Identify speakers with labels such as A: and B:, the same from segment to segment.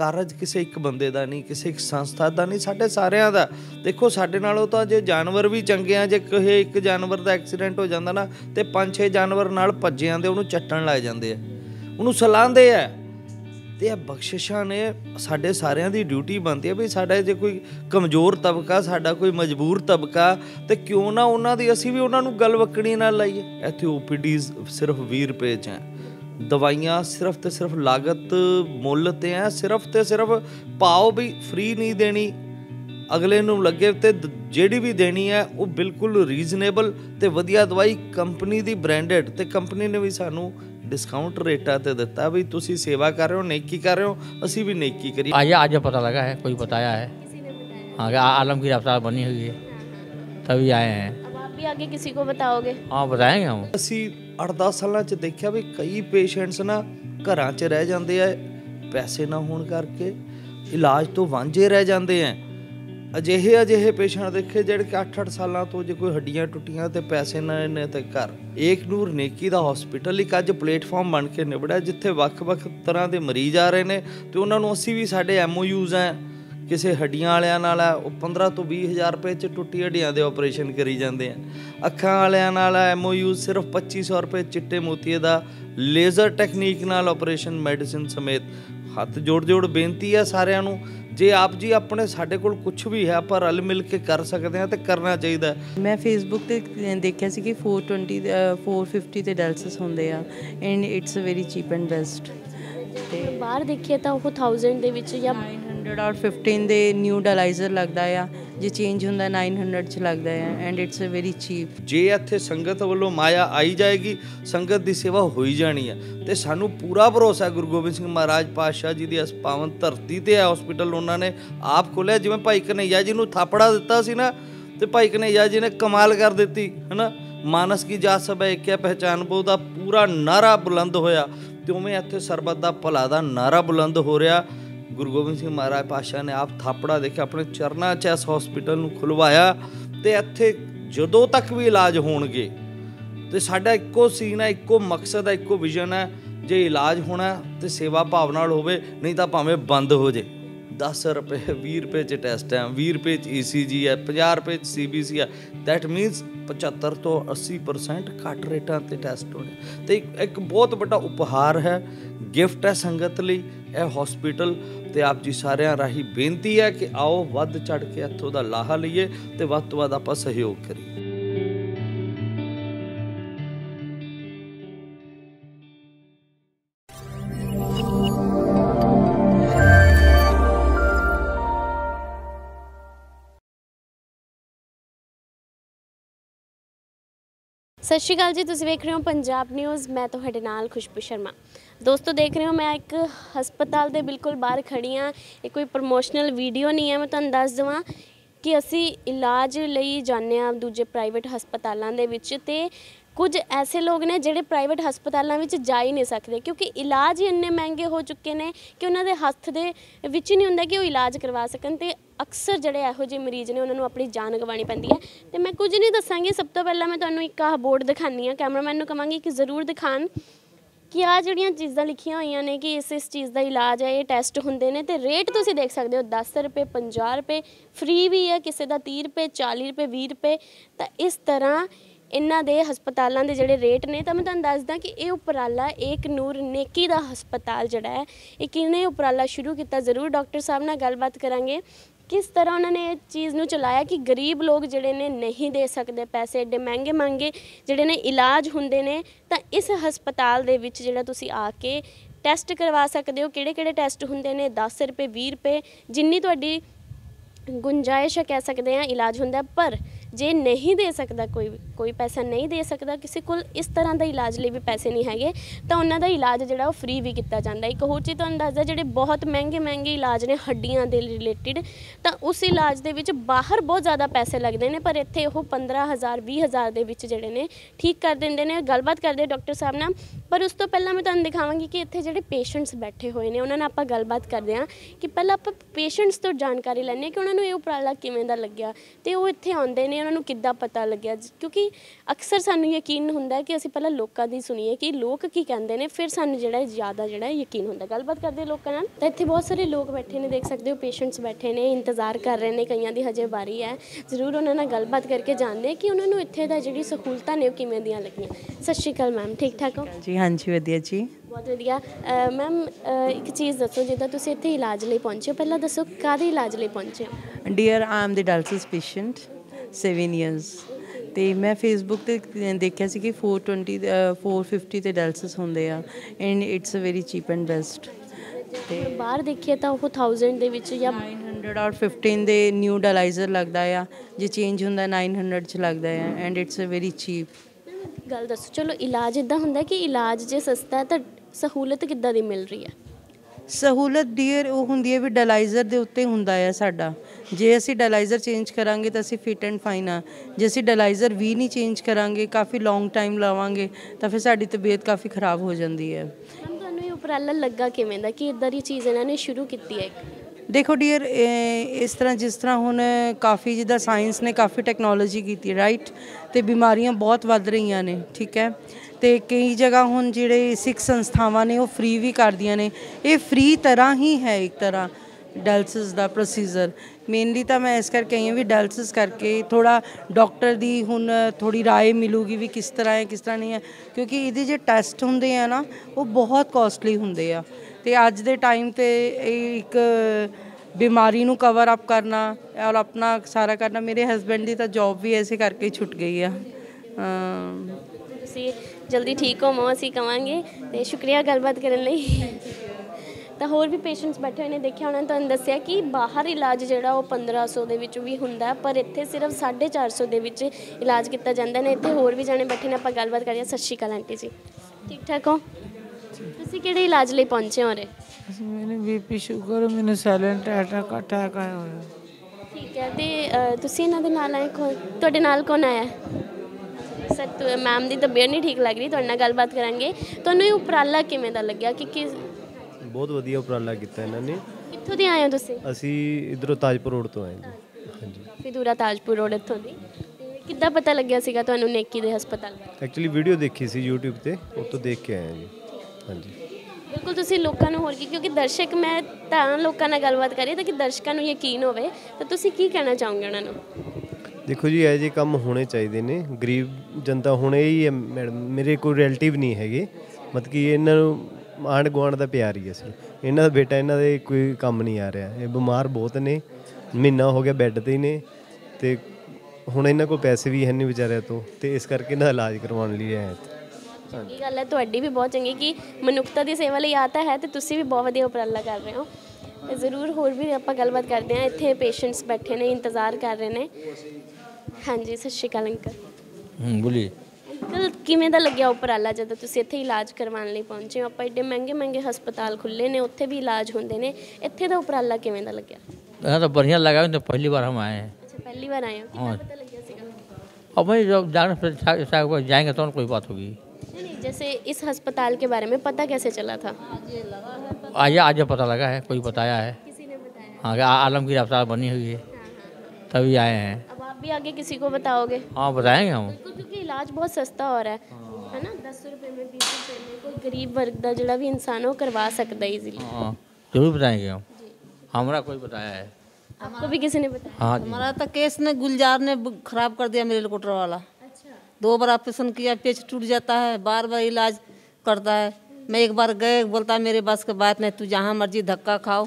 A: ਕਾਰਜ ਕਿਸੇ ਇੱਕ ਬੰਦੇ ਦਾ ਨਹੀਂ ਕਿਸੇ ਇੱਕ ਸੰਸਥਾ ਦਾ ਨਹੀਂ ਸਾਡੇ ਸਾਰਿਆਂ ਦਾ ਦੇਖੋ ਸਾਡੇ ਨਾਲੋਂ ਤਾਂ ਜੇ ਜਾਨਵਰ ਵੀ ਚੰਗੇ ਆ ਜੇ ਕਿਸੇ ਇੱਕ ਜਾਨਵਰ ਦਾ ਐਕਸੀਡੈਂਟ ਹੋ ਜਾਂਦਾ ਨਾ ਤੇ ਪੰਜ ਛੇ ਜਾਨਵਰ ਨਾਲ ਭੱਜਿਆਂ ਦੇ ਉਹਨੂੰ ਚੱਟਣ ਲੱਗ ਜਾਂਦੇ ਆ ਉਹਨੂੰ ਸਲਾਹਦੇ ਆ ਤੇ ਇਹ ਬਖਸ਼ਿਸ਼ਾਂ ਨੇ ਸਾਡੇ ਸਾਰਿਆਂ ਦੀ ਡਿਊਟੀ ਬਣਦੀ ਹੈ ਵੀ ਸਾਡਾ ਜੇ ਕੋਈ ਕਮਜ਼ੋਰ ਤਬਕਾ ਸਾਡਾ ਕੋਈ ਮਜਬੂਰ ਤਬਕਾ ਤੇ ਕਿਉਂ ਨਾ ਉਹਨਾਂ ਦੀ ਅਸੀਂ ਵੀ ਉਹਨਾਂ ਨੂੰ ਗਲਵਕੜੀ ਨਾਲ ਲਾਈਏ ਇੱਥੇ ਓਪੀਡੀਜ਼ ਸਿਰਫ 20 ਰੁਪਏ ਚ ਹੈ ਦਵਾਈਆਂ ਸਿਰਫ ਤੇ ਸਿਰਫ ਲਾਗਤ ਮੁੱਲ ਤੇ ਆ ਸਿਰਫ ਤੇ ਸਿਰਫ ਪਾਓ ਵੀ ਫ੍ਰੀ ਨਹੀਂ ਦੇਣੀ ਅਗਲੇ ਨੂੰ ਲੱਗੇ ਤੇ ਜਿਹੜੀ ਵੀ ਦੇਣੀ ਹੈ ਉਹ ਬਿਲਕੁਲ ਰੀਜ਼ਨੇਬਲ ਤੇ ਵਧੀਆ ਦਵਾਈ ਕੰਪਨੀ ਦੀ ਬ੍ਰਾਂਡਡ ਤੇ ਕੰਪਨੀ ਨੇ ਵੀ ਸਾਨੂੰ ਡਿਸਕਾਊਂਟ ਰੇਟਾਂ ਤੇ ਦਿੱਤਾ ਵੀ ਤੁਸੀਂ ਸੇਵਾ ਕਰ ਰਹੇ ਹੋ ਨੇਕੀ ਕਰ ਰਹੇ ਹੋ ਅਸੀਂ ਵੀ ਨੇਕੀ ਕਰੀ ਪਤਾ ਲੱਗਾ ਹੈ ਕੋਈ है ਹੈ ਕਿਸੇ ਨੇ हाँ ਹਾਂ की रफ्तार ਬਣੀ ਹੋਈ ਹੈ ਤਵੀ ਆਏ ਹੈ
B: ਵੀ आगे ਕਿਸੇ ਕੋ ਬਤਾਓਗੇ
A: ਹਾਂ ਬਤਾਏਗਾ ਹਾਂ ਅਸੀਂ 8-10 ਸਾਲਾਂ ਚ ਦੇਖਿਆ ਵੀ ਕਈ ਪੇਸ਼ੈਂਟਸ ਨਾ ਘਰਾਂ 'ਚ ਰਹਿ ਜਾਂਦੇ ਆ ਪੈਸੇ ਨਾ ਹੋਣ ਕਰਕੇ ਇਲਾਜ ਤੋਂ ਵਾਂਝੇ ਰਹਿ ਜਾਂਦੇ ਆ ਅਜਿਹੇ ਅਜਿਹੇ ਪੇਸ਼ੈਂਟ ਦੇਖੇ ਜਿਹੜੇ 8-8 ਸਾਲਾਂ ਤੋਂ ਜੇ ਕੋਈ ਹੱਡੀਆਂ ਟੁੱਟੀਆਂ ਤੇ ਪੈਸੇ ਨਾ ਨੇ ਤੇ ਘਰ ਏਕ ਨੂਰ ਨੇਕੀ ਦਾ ਹਸਪੀਟਲ ਇੱਕ ਅੱਜ ਪਲੇਟਫਾਰਮ ਬਣ ਕੇ ਨਿਭੜਿਆ ਜਿੱਥੇ ਵੱਖ-ਵੱਖ ਤਰ੍ਹਾਂ ਦੇ ਮਰੀਜ਼ ਆ ਰਹੇ ਨੇ ਤੇ ਉਹਨਾਂ ਨੂੰ ਅਸੀਂ ਵੀ ਸਾਡੇ ਐਮਓਯੂਜ਼ ਆ ਕਿਸੇ ਹੱਡੀਆਂ ਵਾਲਿਆਂ ਨਾਲ ਆ ਉਹ 15 ਤੋਂ 20000 ਰੁਪਏ ਚ ਟੁੱਟੀ ਹੱਡੀਆਂ ਦੇ ਆਪਰੇਸ਼ਨ ਕਰੀ ਜਾਂਦੇ ਆ ਅੱਖਾਂ ਵਾਲਿਆਂ ਨਾਲ ਆ ਐਮਓਯੂ ਸਿਰਫ 2500 ਰੁਪਏ ਚਿੱਟੇ ਮੋਤੀਏ ਦਾ ਲੇਜ਼ਰ ਟੈਕਨੀਕ ਨਾਲ ਆਪਰੇਸ਼ਨ ਮੈਡੀਸਿਨ ਸਮੇਤ ਹੱਥ ਜੋੜ ਜੋੜ ਬੇਨਤੀ ਆ ਸਾਰਿਆਂ ਨੂੰ ਜੇ ਆਪ ਜੀ ਆਪਣੇ ਸਾਡੇ ਕੋਲ ਕੁਝ ਵੀ ਹੈ ਪਰ ਰਲ ਮਿਲ ਕੇ ਕਰ ਸਕਦੇ ਆ ਤੇ ਕਰਨਾ ਚਾਹੀਦਾ
C: ਮੈਂ ਫੇਸਬੁੱਕ ਤੇ ਦੇਖਿਆ ਸੀ ਕਿ 420 450 ਤੇ ਡੈਲਸਸ ਹੁੰਦੇ ਆ and it's a very cheap and best
B: ਤੇ ਬਾਹਰ ਦੇਖੀਏ ਤਾਂ ਉਹ 1000 ਦੇ ਵਿੱਚ ਜਾਂ
C: 100 ਆਰ 15 ਦੇ ਨਿਊ ਡਲਾਈਜ਼ਰ ਲੱਗਦਾ ਆ ਜੇ ਚੇਂਜ ਹੁੰਦਾ 900 ਚ ਲੱਗਦਾ ਆ and it's a very cheap
A: ਜੇ ਇੱਥੇ ਸੰਗਤ ਵੱਲੋਂ ਮਾਇਆ ਆਈ ਜਾਏਗੀ ਸੰਗਤ ਦੀ ਸੇਵਾ ਹੋਈ ਜਾਣੀ ਆ ਤੇ ਸਾਨੂੰ ਪੂਰਾ ਭਰੋਸਾ ਗੁਰੂ ਗੋਬਿੰਦ ਸਿੰਘ ਮਹਾਰਾਜ ਪਾਤਸ਼ਾਹ ਜੀ ਦੀ ਇਸ ਪਾਵਨ ਧਰਤੀ ਤੇ ਆ ਹਸਪੀਟਲ ਉਹਨਾਂ ਨੇ ਆਪ ਖੋਲਿਆ ਜਿਵੇਂ ਭਾਈ ਕਨਈਆ ਜੀ ਨੂੰ ਥਾਪੜਾ ਦਿੱਤਾ ਸੀ ਨਾ ਤੇ ਭਾਈ ਕਨਈਆ ਜੀ ਨੇ ਕਮਾਲ ਕਰ ਦਿੱਤੀ ਹਨਾ ਮਾਨਸ ਕੀ ਜਾਤ ਸਭ ਹੈ ਪਹਿਚਾਨ ਬੋ ਦਾ ਪੂਰਾ ਨਾਰਾ ਬੁਲੰਦ ਹੋਇਆ ਤੇ ਉਵੇਂ ਇੱਥੇ ਸਰਬੱਤ ਦਾ ਭਲਾ ਦਾ ਨਾਰਾ ਬੁਲੰਦ ਹੋ ਰਿਹਾ ਗੁਰੂ ਗੋਬਿੰਦ ਸਿੰਘ ਮਹਾਰਾਜ ਪਾਸ਼ਾ ਨੇ ਆਪ ਥਾਪੜਾ ਦੇ ਕੇ ਆਪਣੇ ਚਰਨਾ ਚ ਇਸ ਹਸਪੀਟਲ ਨੂੰ ਖੁਲਵਾਇਆ ਤੇ ਇੱਥੇ ਜਦੋਂ ਤੱਕ ਵੀ ਇਲਾਜ ਹੋਣਗੇ ਤੇ ਸਾਡਾ ਇੱਕੋ ਸੀਨ ਹੈ ਇੱਕੋ ਮਕਸਦ ਹੈ ਇੱਕੋ ਵਿਜ਼ਨ ਹੈ ਜੇ ਇਲਾਜ ਹੋਣਾ ਤੇ ਸੇਵਾ ਭਾਵ ਨਾਲ ਹੋਵੇ ਨਹੀਂ ਤਾਂ ਭਾਵੇਂ ਬੰਦ ਹੋ ਜੇ 10 ਰੁਪਏ 20 ਰੁਪਏ ਚ ਟੈਸਟ ਹੈ 20 ਰੁਪਏ ਚ ECG ਹੈ 50 ਰੁਪਏ ਚ CBC ਹੈ ਥੈਟ ਮੀਨਸ 75 ਤੋਂ 80% ਘੱਟ ਰੇਟਾਂ ਤੇ ਟੈਸਟ ਹੋਣੇ ਤੇ ਇੱਕ ਬਹੁਤ ਵੱਡਾ ਉਪਹਾਰ ਹੈ ਗਿਫਟ ਹੈ ਸੰਗਤ ਲਈ ਇਹ ਹਸਪੀਟਲ ਤੇ ਆਪ ਜੀ ਸਾਰਿਆਂ ਰਾਹੀ ਬੇਨਤੀ ਹੈ ਕਿ ਆਓ ਵੱਧ ਚੜ ਕੇ ਇੱਥੋਂ ਦਾ ਲਾਹਾ ਲਈਏ ਤੇ ਵੱਧ ਤੋਂ ਵੱਧ ਆਪਾਂ ਸਹਿਯੋਗ ਕਰੀਏ
B: ਸਤਿ ਸ਼੍ਰੀ ਅਕਾਲ ਜੀ ਤੁਸੀਂ ਵੇਖ ਰਹੇ ਹੋ ਪੰਜਾਬ ਨਿਊਜ਼ ਮੈਂ ਤੁਹਾਡੇ ਨਾਲ ਖੁਸ਼ਪੂ ਸ਼ਰਮਾ ਦੋਸਤੋ ਦੇਖ ਰਹੇ ਹੋ ਮੈਂ ਇੱਕ ਹਸਪਤਾਲ ਦੇ ਬਿਲਕੁਲ ਬਾਹਰ ਖੜੀ ਆ ਇਹ ਕੋਈ ਪ੍ਰੋਮੋਸ਼ਨਲ ਵੀਡੀਓ ਨਹੀਂ ਹੈ ਮੈਂ ਤੁਹਾਨੂੰ ਦੱਸ ਦਵਾਂ ਕਿ ਅਸੀਂ ਇਲਾਜ ਲਈ ਜਾਂਦੇ ਆ ਦੂਜੇ ਪ੍ਰਾਈਵੇਟ ਹਸਪਤਾਲਾਂ ਦੇ ਵਿੱਚ ਤੇ ਕੁਝ ਐਸੇ ਲੋਕ ਨੇ ਜਿਹੜੇ ਪ੍ਰਾਈਵੇਟ ਹਸਪਤਾਲਾਂ ਵਿੱਚ ਜਾ ਹੀ ਨਹੀਂ ਸਕਦੇ ਕਿਉਂਕਿ ਇਲਾਜ ਹੀ ਇੰਨੇ ਮਹਿੰਗੇ ਹੋ ਚੁੱਕੇ ਨੇ ਕਿ ਉਹਨਾਂ ਦੇ ਹੱਥ ਦੇ ਵਿੱਚ ਹੀ ਨਹੀਂ ਹੁੰਦਾ ਕਿ ਉਹ ਇਲਾਜ ਕਰਵਾ ਸਕਣ ਤੇ ਅਕਸਰ ਜਿਹੜੇ ਇਹੋ ਜਿਹੇ ਮਰੀਜ਼ ਨੇ ਉਹਨਾਂ ਨੂੰ ਆਪਣੀ ਜਾਨ ਗਵਾਣੀ ਪੈਂਦੀ ਹੈ ਤੇ ਮੈਂ ਕੁਝ ਨਹੀਂ ਦੱਸਾਂਗੀ ਸਭ ਤੋਂ ਪਹਿਲਾਂ ਮੈਂ ਤੁਹਾਨੂੰ ਇੱਕ ਆਹ ਬੋਰਡ ਦਿਖਾਣੀ ਆ ਕੈਮਰਾਮੈਨ ਨੂੰ ਕਹਾਂਗੀ ਕਿ ਜ਼ਰੂਰ ਦਿਖਾਣ ਕਿ ਆ ਜਿਹੜੀਆਂ ਚੀਜ਼ਾਂ ਲਿਖੀਆਂ ਹੋਈਆਂ ਨੇ ਕਿ ਇਸ ਇਸ ਚੀਜ਼ ਦਾ ਇਲਾਜ ਹੈ ਇਹ ਟੈਸਟ ਹੁੰਦੇ ਨੇ ਤੇ ਰੇਟ ਤੁਸੀਂ ਦੇਖ ਸਕਦੇ ਹੋ 10 ਰੁਪਏ 50 ਰੁਪਏ ਫ੍ਰੀ ਵੀ ਹੈ ਕਿਸੇ ਦਾ 30 ਰੁਪਏ 40 ਰੁਪਏ 20 ਰੁਪਏ ਤਾਂ ਇਸ ਤਰ੍ਹਾਂ ਇਹਨਾਂ ਦੇ ਹਸਪਤਾਲਾਂ ਦੇ ਜਿਹੜੇ ਰੇਟ ਨੇ ਤਾਂ ਮੈਂ ਤੁਹਾਨੂੰ ਦੱਸਦਾ ਕਿ ਇਹ ਉਪਰਾਲਾ ਏਕ ਨੂਰ ਨੇਕੀ ਦਾ ਹਸਪਤਾਲ ਜਿਹੜਾ ਹੈ ਇਹ ਕਿਹਨੇ ਉਪਰਾਲਾ ਸ਼ੁਰੂ ਕੀਤਾ ਜ਼ਰੂਰ ਡਾਕਟਰ ਸਾਹਿਬ ਨਾਲ ਗੱਲਬਾਤ ਕਰਾਂਗੇ ਕਿਸ ਤਰ੍ਹਾਂ ਉਹਨਾਂ ਨੇ ਇਹ ਚੀਜ਼ ਨੂੰ ਚਲਾਇਆ ਕਿ ਗਰੀਬ ਲੋਕ ਜਿਹੜੇ ਨੇ ਨਹੀਂ ਦੇ ਸਕਦੇ ਪੈਸੇ ਏਡੇ ਮਹਿੰਗੇ ਮੰਗੇ ਜਿਹੜੇ ਨੇ ਇਲਾਜ ਹੁੰਦੇ ਨੇ ਤਾਂ ਇਸ ਹਸਪਤਾਲ ਦੇ ਵਿੱਚ ਜਿਹੜਾ ਤੁਸੀਂ ਆ ਕੇ ਟੈਸਟ ਕਰਵਾ ਸਕਦੇ ਹੋ ਕਿਹੜੇ ਕਿਹੜੇ ਟੈਸਟ ਹੁੰਦੇ ਨੇ 10 ਰੁਪਏ 20 ਰੁਪਏ ਜਿੰਨੀ ਤੁਹਾਡੀ ਗੁੰਜਾਇਸ਼ ਕਹਿ ਸਕਦੇ ਆ ਇਲਾਜ ਹੁੰਦਾ ਪਰ ਜੇ ਨਹੀਂ ਦੇ ਸਕਦਾ ਕੋਈ ਕੋਈ ਪੈਸਾ ਨਹੀਂ ਦੇ ਸਕਦਾ ਕਿਸੇ ਕੋਲ ਇਸ ਤਰ੍ਹਾਂ ਦਾ ਇਲਾਜ ਲਈ ਵੀ ਪੈਸੇ ਨਹੀਂ ਹੈਗੇ ਤਾਂ ਉਹਨਾਂ ਦਾ ਇਲਾਜ ਜਿਹੜਾ ਉਹ ਫ੍ਰੀ ਵੀ ਕੀਤਾ ਜਾਂਦਾ ਇੱਕ ਹੋਰ ਚੀਜ਼ ਤੁਹਾਨੂੰ ਦੱਸਦਾ ਜਿਹੜੇ ਬਹੁਤ ਮਹਿੰਗੇ ਮਹਿੰਗੇ ਇਲਾਜ ਨੇ ਹੱਡੀਆਂ ਦੇ ਰਿਲੇਟਿਡ ਤਾਂ ਉਸ ਇਲਾਜ ਦੇ ਵਿੱਚ ਬਾਹਰ ਬਹੁਤ ਜ਼ਿਆਦਾ ਪੈਸੇ ਲੱਗਦੇ ਨੇ ਪਰ ਇੱਥੇ ਉਹ 15000 20000 ਦੇ ਵਿੱਚ ਜਿਹੜੇ ਨੇ ਠੀਕ ਕਰ ਦਿੰਦੇ ਨੇ ਗੱਲਬਾਤ ਕਰਦੇ ਡਾਕਟਰ ਸਾਹਿਬ ਨਾਲ ਪਰ ਉਸ ਤੋਂ ਪਹਿਲਾਂ ਮੈਂ ਤੁਹਾਨੂੰ ਦਿਖਾਵਾਂਗੀ ਕਿ ਇੱਥੇ ਜਿਹੜੇ ਪੇਸ਼ੈਂਟਸ ਬੈਠੇ ਹੋਏ ਨੇ ਉਹਨਾਂ ਨਾਲ ਆਪਾਂ ਗੱਲਬਾਤ ਕਰਦੇ ਹਾਂ ਕਿ ਪਹਿਲਾਂ ਆਪਾਂ ਪੇਸ਼ੈਂਟਸ ਤੋਂ ਜਾਣਕਾਰੀ ਲੈਣੀ ਹੈ ਕਿ ਉਹਨਾਂ ਨੂੰ ਇਹ ਉਪਰਾਲਾ ਕਿਵੇਂ ਦਾ ਲੱਗਿਆ ਤੇ ਉਹ ਇੱਥੇ ਆਉਂਦੇ ਨੇ ਬਾਰੇ ਉਹਨਾਂ ਨੂੰ ਕਿੱਦਾਂ ਪਤਾ ਲੱਗਿਆ ਕਿਉਂਕਿ ਅਕਸਰ ਸਾਨੂੰ ਯਕੀਨ ਹੁੰਦਾ ਕਿ ਅਸੀਂ ਪਹਿਲਾਂ ਲੋਕਾਂ ਦੀ ਸੁਣੀਏ ਕਿ ਲੋਕ ਕੀ ਕਹਿੰਦੇ ਨੇ ਫਿਰ ਸਾਨੂੰ ਜਿਹੜਾ ਜ਼ਿਆਦਾ ਜਿਹੜਾ ਯਕੀਨ ਹੁੰਦਾ ਗੱਲਬਾਤ ਕਰਦੇ ਲੋਕਾਂ ਨਾਲ ਤਾਂ ਇੱਥੇ ਬਹੁਤ ਸਾਰੇ ਲੋਕ ਬੈਠੇ ਨੇ ਦੇਖ ਸਕਦੇ ਹੋ ਪੇਸ਼ੈਂਟਸ ਬੈਠੇ ਨੇ ਇੰਤਜ਼ਾਰ ਕਰ ਰਹੇ ਨੇ ਕਈਆਂ ਦੀ ਹਜੇ ਵਾਰੀ ਹੈ ਜ਼ਰੂਰ ਉਹਨਾਂ ਨਾਲ ਗੱਲਬਾਤ ਕਰਕੇ ਜਾਣਦੇ ਕਿ ਉਹਨਾਂ ਨੂੰ ਇੱਥੇ ਦਾ ਜਿਹੜੀ ਸਹੂਲਤਾਂ ਨੇ ਉਹ ਕਿਵੇਂ ਦੀਆਂ ਲੱਗੀਆਂ ਸਤਿ ਸ਼੍ਰੀ ਅਕਾਲ ਮੈਮ ਠੀਕ ਠਾਕ ਹੋ
C: ਜੀ ਹਾਂਜੀ ਵਧੀਆ ਜੀ
B: ਬਹੁਤ ਵਧੀਆ ਮੈਮ ਇੱਕ ਚੀਜ਼ ਦੱਸੋ ਜਿੱਦਾਂ ਤੁਸੀਂ ਇੱਥੇ ਇਲਾਜ ਲਈ ਪਹੁੰਚੇ ਹੋ ਪਹਿਲਾਂ ਦੱਸੋ ਕਾਹਦੇ ਇਲਾਜ ਲਈ ਪਹੁੰਚੇ ਹੋ
C: dear am the dialysis patient 7 years ਤੇ ਮੈਂ ਫੇਸਬੁੱਕ ਤੇ ਦੇਖਿਆ ਸੀ ਕਿ 420 450 ਤੇ ਡੈਲਸਸ ਹੁੰਦੇ ਆ and it's a very cheap and best
B: ਤੇ ਬਾਹਰ ਦੇਖਿਆ ਤਾਂ ਉਹ 1000 ਦੇ ਵਿੱਚ ਜਾਂ 900
C: ਔਰ 15 ਦੇ ਨਿਊ ਡਲਾਈਜ਼ਰ ਲੱਗਦਾ ਆ ਜੇ ਚੇਂਜ ਹੁੰਦਾ 900 ਚ ਲੱਗਦਾ ਆ and it's a very cheap
B: ਗੱਲ ਦੱਸੋ ਚਲੋ ਇਲਾਜ ਇਦਾਂ ਹੁੰਦਾ ਕਿ ਇਲਾਜ ਜੇ ਸਸਤਾ ਤਾਂ ਸਹੂਲਤ ਕਿੱਦਾਂ ਦੀ ਮਿਲ ਰਹੀ ਆ ਸਹੂਲਤ ਡੀਅਰ ਉਹ ਹੁੰਦੀ
C: ਹੈ ਵੀ ਡਾਇਲਾਈਜ਼ਰ ਦੇ ਉੱਤੇ ਹੁੰਦਾ ਹੈ ਸਾਡਾ ਜੇ ਅਸੀਂ ਡਾਇਲਾਈਜ਼ਰ ਚੇਂਜ ਕਰਾਂਗੇ ਤਾਂ ਅਸੀਂ ਫਿਟ ਐਂਡ ਫਾਈਨ ਆ ਜੇ ਅਸੀਂ ਡਾਇਲਾਈਜ਼ਰ ਵੀ ਨਹੀਂ ਚੇਂਜ ਕਰਾਂਗੇ ਕਾਫੀ ਲੌਂਗ ਟਾਈਮ ਲਾਵਾਂਗੇ ਤਾਂ ਫਿਰ ਸਾਡੀ ਤਬੀਅਤ ਕਾਫੀ ਖਰਾਬ ਹੋ ਜਾਂਦੀ ਹੈ
B: ਤੁਹਾਨੂੰ ਇਹ ਉਪਰਾਲਾ ਲੱਗਾ ਕਿਵੇਂ ਦਾ ਕਿ ਇਦਾਂ ਦੀ ਚੀਜ਼ ਇਹਨਾਂ ਨੇ ਸ਼ੁਰੂ ਕੀਤੀ ਹੈ ਇੱਕ
C: ਦੇਖੋ ਡੀਅਰ ਇਸ ਤਰ੍ਹਾਂ ਜਿਸ ਤਰ੍ਹਾਂ ਹੁਣ ਕਾਫੀ ਜਿੱਦਾਂ ਸਾਇੰਸ ਨੇ ਕਾਫੀ ਟੈਕਨੋਲੋਜੀ ਕੀਤੀ ਰਾਈਟ ਤੇ ਬਿਮਾਰੀਆਂ ਬਹੁਤ ਵੱਧ ਰਹੀਆਂ ਨੇ ਠੀਕ ਹੈ ਤੇ ਕਈ ਜਗ੍ਹਾ ਹੁਣ ਜਿਹੜੇ ਸਿੱਖ ਸੰਸਥਾਵਾਂ ਨੇ ਉਹ ਫ੍ਰੀ ਵੀ ਕਰਦੀਆਂ ਨੇ ਇਹ ਫ੍ਰੀ ਤਰ੍ਹਾਂ ਹੀ ਹੈ ਇੱਕ ਤਰ੍ਹਾਂ ਡਾਇਲਸਿਸ ਦਾ ਪ੍ਰੋਸੀਜਰ ਮੇਨਲੀ ਤਾਂ ਮੈਂ ਇਸ ਕਰਕੇ ਆਈ ਹਾਂ ਵੀ ਡਾਇਲਸਿਸ ਕਰਕੇ ਥੋੜਾ ਡਾਕਟਰ ਦੀ ਹੁਣ ਥੋੜੀ ਰਾਏ ਮਿਲੂਗੀ ਵੀ ਕਿਸ ਤਰ੍ਹਾਂ ਹੈ ਕਿਸ ਤਰ੍ਹਾਂ ਨਹੀਂ ਹੈ ਕਿਉਂਕਿ ਇਹਦੇ ਜੇ ਟੈਸਟ ਹੁੰਦੇ ਆ ਨਾ ਉਹ ਬਹੁਤ ਕਾਸਟਲੀ ਹੁੰਦੇ ਆ ਤੇ ਅੱਜ ਦੇ ਟਾਈਮ ਤੇ ਇੱਕ ਬਿਮਾਰੀ ਨੂੰ ਕਵਰ ਅਪ ਕਰਨਾ ਔਰ ਆਪਣਾ ਸਾਰਾ ਕਰਨਾ ਮੇਰੇ ਹਸਬੰਡ ਦੀ ਤਾਂ ਜੌਬ ਵੀ ਐਸੇ ਕਰਕੇ ਛੁੱਟ ਗਈ ਆ
B: ਤੁਸੀਂ ਜਲਦੀ ਠੀਕ ਹੋਵੋ ਅਸੀਂ ਕਵਾਂਗੇ ਤੇ ਸ਼ੁਕਰੀਆ ਗੱਲਬਾਤ ਕਰਨ ਲਈ ਤਾਂ ਹੋਰ ਵੀ ਪੇਸ਼ੈਂਟਸ ਬੈਠੇ ਹੋਏ ਨੇ ਦੇਖਿਆ ਉਹਨਾਂ ਨੇ ਤੁਹਾਨੂੰ ਦੱਸਿਆ ਕਿ ਬਾਹਰ ਇਲਾਜ ਜਿਹੜਾ ਉਹ 1500 ਦੇ ਵਿੱਚ ਵੀ ਹੁੰਦਾ ਪਰ ਇੱਥੇ ਸਿਰਫ 450 ਦੇ ਵਿੱਚ ਇਲਾਜ ਕੀਤਾ ਜਾਂਦਾ ਨੇ ਇੱਥੇ ਹੋਰ ਵੀ ਜਾਣੇ ਬੈਠੇ ਨੇ ਆਪਾਂ ਗੱਲਬਾਤ ਕਰੀਏ ਸਤਿ ਸ਼੍ਰੀ ਆਂਟੀ ਜੀ ਠੀਕ ਠਾਕ ਹੋ ਤੁਸੀਂ ਕਿਹੜੇ ਇਲਾਜ ਲਈ ਪਹੁੰਚੇ ਹੋ ਰੇ
C: ਅਸੀਂ ਮੈਨੂੰ ਬੀਪੀ ਸ਼ੂਗਰ ਮੈਨੂੰ ਸਾਇਲੈਂਟ ਅਟੈਕ ਅਟੈਕ ਆਇਆ ਹੋਇਆ
B: ਠੀਕ ਹੈ ਤੇ ਤੁਸੀਂ ਇਹਨਾਂ ਦੇ ਨਾਲ ਆਏ ਕੋ ਤੁਹਾਡੇ ਨਾਲ ਕੌਣ ਆਇਆ ਸਰ ਮੈਮ ਦੀ ਤਬੀਅਤ ਨਹੀਂ ਠੀਕ ਲੱਗ ਰਹੀ ਤੁਹਾਡੇ ਨਾਲ ਗੱਲਬਾਤ ਕਰਾਂਗੇ ਤੁਹਾਨੂੰ ਇਹ ਉਪਰਾਲਾ ਕਿਵੇਂ ਦਾ ਲੱਗਿਆ ਕਿ ਕਿ
D: ਬਹੁਤ ਵਧੀਆ ਉਪਰਾਲਾ ਕੀਤਾ ਇਹਨਾਂ ਨੇ
B: ਕਿੱਥੋਂ ਦੇ ਆਏ ਹੋ ਤੁਸੀਂ
D: ਅਸੀਂ ਇਧਰੋਂ ਤਾਜਪੁਰ ਰੋਡ ਤੋਂ ਆਏ ਹਾਂ
B: ਹਾਂਜੀ ਕਾਫੀ ਦੂਰਾ ਤਾਜਪੁਰ ਰੋਡ ਇੱਥੋਂ ਦੀ ਕਿੱਦਾਂ ਪਤਾ ਲੱਗਿਆ ਸੀਗਾ ਤੁਹਾਨੂੰ ਨੇਕੀ ਦੇ ਹਸਪਤਾਲ
D: ਐਕਚੁਅਲੀ ਵੀਡੀਓ ਦੇਖੀ ਸੀ YouTube ਤੇ ਉਹ ਤੋਂ ਦੇਖ ਕੇ ਆਏ ਹਾਂ ਜੀ ਹਾਂਜੀ
B: ਬਿਲਕੁਲ ਤੁਸੀਂ ਲੋਕਾਂ ਨੂੰ ਹੋਰ ਕੀ ਕਿਉਂਕਿ ਦਰਸ਼ਕ ਮੈਂ ਤਾਂ ਲੋਕਾਂ ਨਾਲ ਗੱਲਬਾਤ ਕਰੀ ਤਾਂ ਕਿ ਦਰਸ਼ਕਾਂ ਨੂੰ ਯਕੀਨ ਹੋਵੇ ਤਾਂ ਤੁਸੀਂ ਕੀ ਕਹਿਣਾ ਚਾਹੋਗੇ ਉਹਨਾਂ ਨੂੰ
D: ਦੇਖੋ ਜੀ ਇਹ ਜੇ ਕੰਮ ਹੋਣੇ ਚਾਹੀਦੇ ਨੇ ਗਰੀਬ ਜਨਤਾ ਹੁਣ ਇਹ ਹੀ ਮੇਰੇ ਕੋਈ ਰਿਲੇਟਿਵ ਨਹੀਂ ਹੈਗੇ ਮਤ ਕਿ ਇਹਨਾਂ ਨੂੰ ਆਂਡ ਗਵਾਂਡ ਦਾ ਪਿਆਰ ਹੀ ਹੈ ਸਿਰ ਇਹਨਾਂ ਦਾ ਬੇਟਾ ਇਹਨਾਂ ਦੇ ਕੋਈ ਕੰਮ ਨਹੀਂ ਆ ਰਿਹਾ ਇਹ ਬਿਮਾਰ ਬਹੁਤ ਨੇ ਮਹੀਨਾ ਹੋ ਗਿਆ ਬੈੱਡ ਤੇ ਹੀ ਨੇ ਤੇ ਹੁਣ ਇਹਨਾਂ ਕੋਲ ਪੈਸੇ ਵੀ ਹੈ ਨਹੀਂ ਵਿਚਾਰਿਆਂ ਤੋਂ ਤੇ ਇਸ ਕਰਕੇ ਇਹਨਾਂ ਦਾ ਇਲਾਜ ਕਰਵਾਉਣ ਲਈ ਆਇਆ
B: ਚੰਗੀ ਗੱਲ ਹੈ ਤੁਹਾਡੀ ਵੀ ਬਹੁਤ ਚੰਗੀ ਕਿ ਮਨੁੱਖਤਾ ਦੀ ਸੇਵਾ ਲਈ ਆਤਾ ਹੈ ਤੇ ਤੁਸੀਂ ਵੀ ਬਹੁਤ ਵਧੀਆ ਉਪਰਾਲਾ ਕਰ ਰਹੇ ਹੋ ਜ਼ਰੂਰ ਹੋਰ ਵੀ ਆਪਾਂ ਗੱਲਬਾਤ ਕਰਦੇ ਹਾਂ ਇੱਥੇ ਪੇਸ਼ੈਂਟਸ ਬੈਠੇ ਨੇ ਇੰਤਜ਼ਾਰ ਕਰ ਰਹੇ ਨੇ ਹਾਂਜੀ ਸਤਿ ਸ਼੍ਰੀ ਅਕਾਲ ਅੰਕਲ ਹੂੰ ਬੋਲੀ ਅੰਕਲ ਕਿਵੇਂ ਦਾ ਲੱਗਿਆ ਉਪਰਾਲਾ ਜਦੋਂ ਤੁਸੀਂ ਇੱਥੇ ਇਲਾਜ ਕਰਵਾਉਣ ਲਈ ਪਹੁੰਚੇ ਹੋ ਆਪਾਂ ਏਡੇ ਮਹਿੰਗੇ ਮਹਿੰਗੇ ਹਸਪਤਾਲ ਖੁੱਲੇ ਨੇ ਉੱਥੇ ਵੀ ਇਲਾਜ ਹੁੰਦੇ ਨੇ ਇੱਥੇ ਦਾ ਉਪਰਾਲਾ ਕਿਵੇਂ ਦਾ ਲੱਗਿਆ
A: हाँ तो बढ़िया लगा तो पहली बार ਆਏ ਹਾਂ हैं
B: अच्छा पहली बार आए हो कितना पता लग गया
A: अब भाई जब जाने ਜਾਏਗਾ ਤਾਂ ਕੋਈ ਬਾਤ ਹੋਗੀ
B: जैसे इस अस्पताल के बारे में पता कैसे चला था
A: आज आज पता लगा है कोई बताया है
B: किसी ने बताया
A: हाँ आलमगीर अस्पताल बनी हुई है हाँ, हाँ, हाँ। तभी आए हैं
B: अब आप भी आगे किसी को बताओगे
A: हाँ बताएंगे हम
B: क्योंकि इलाज बहुत सस्ता हो रहा है है ना दस रुपए में बीस रुपए में कोई गरीब वर्ग का जो भी इंसान हो करवा सकता है इजीली
A: जरूर बताएंगे हम हमारा कोई बताया है
B: आपको भी किसी ने बताया हमारा तो केस ने गुलजार ने खराब
C: कर दिया मेरे लकोटर वाला दो बार ऑपरेशन किया पेच टूट जाता है बार बार इलाज करता है मैं एक बार गए बोलता है मेरे बस की बात नहीं तू जहाँ मर्जी धक्का खाओ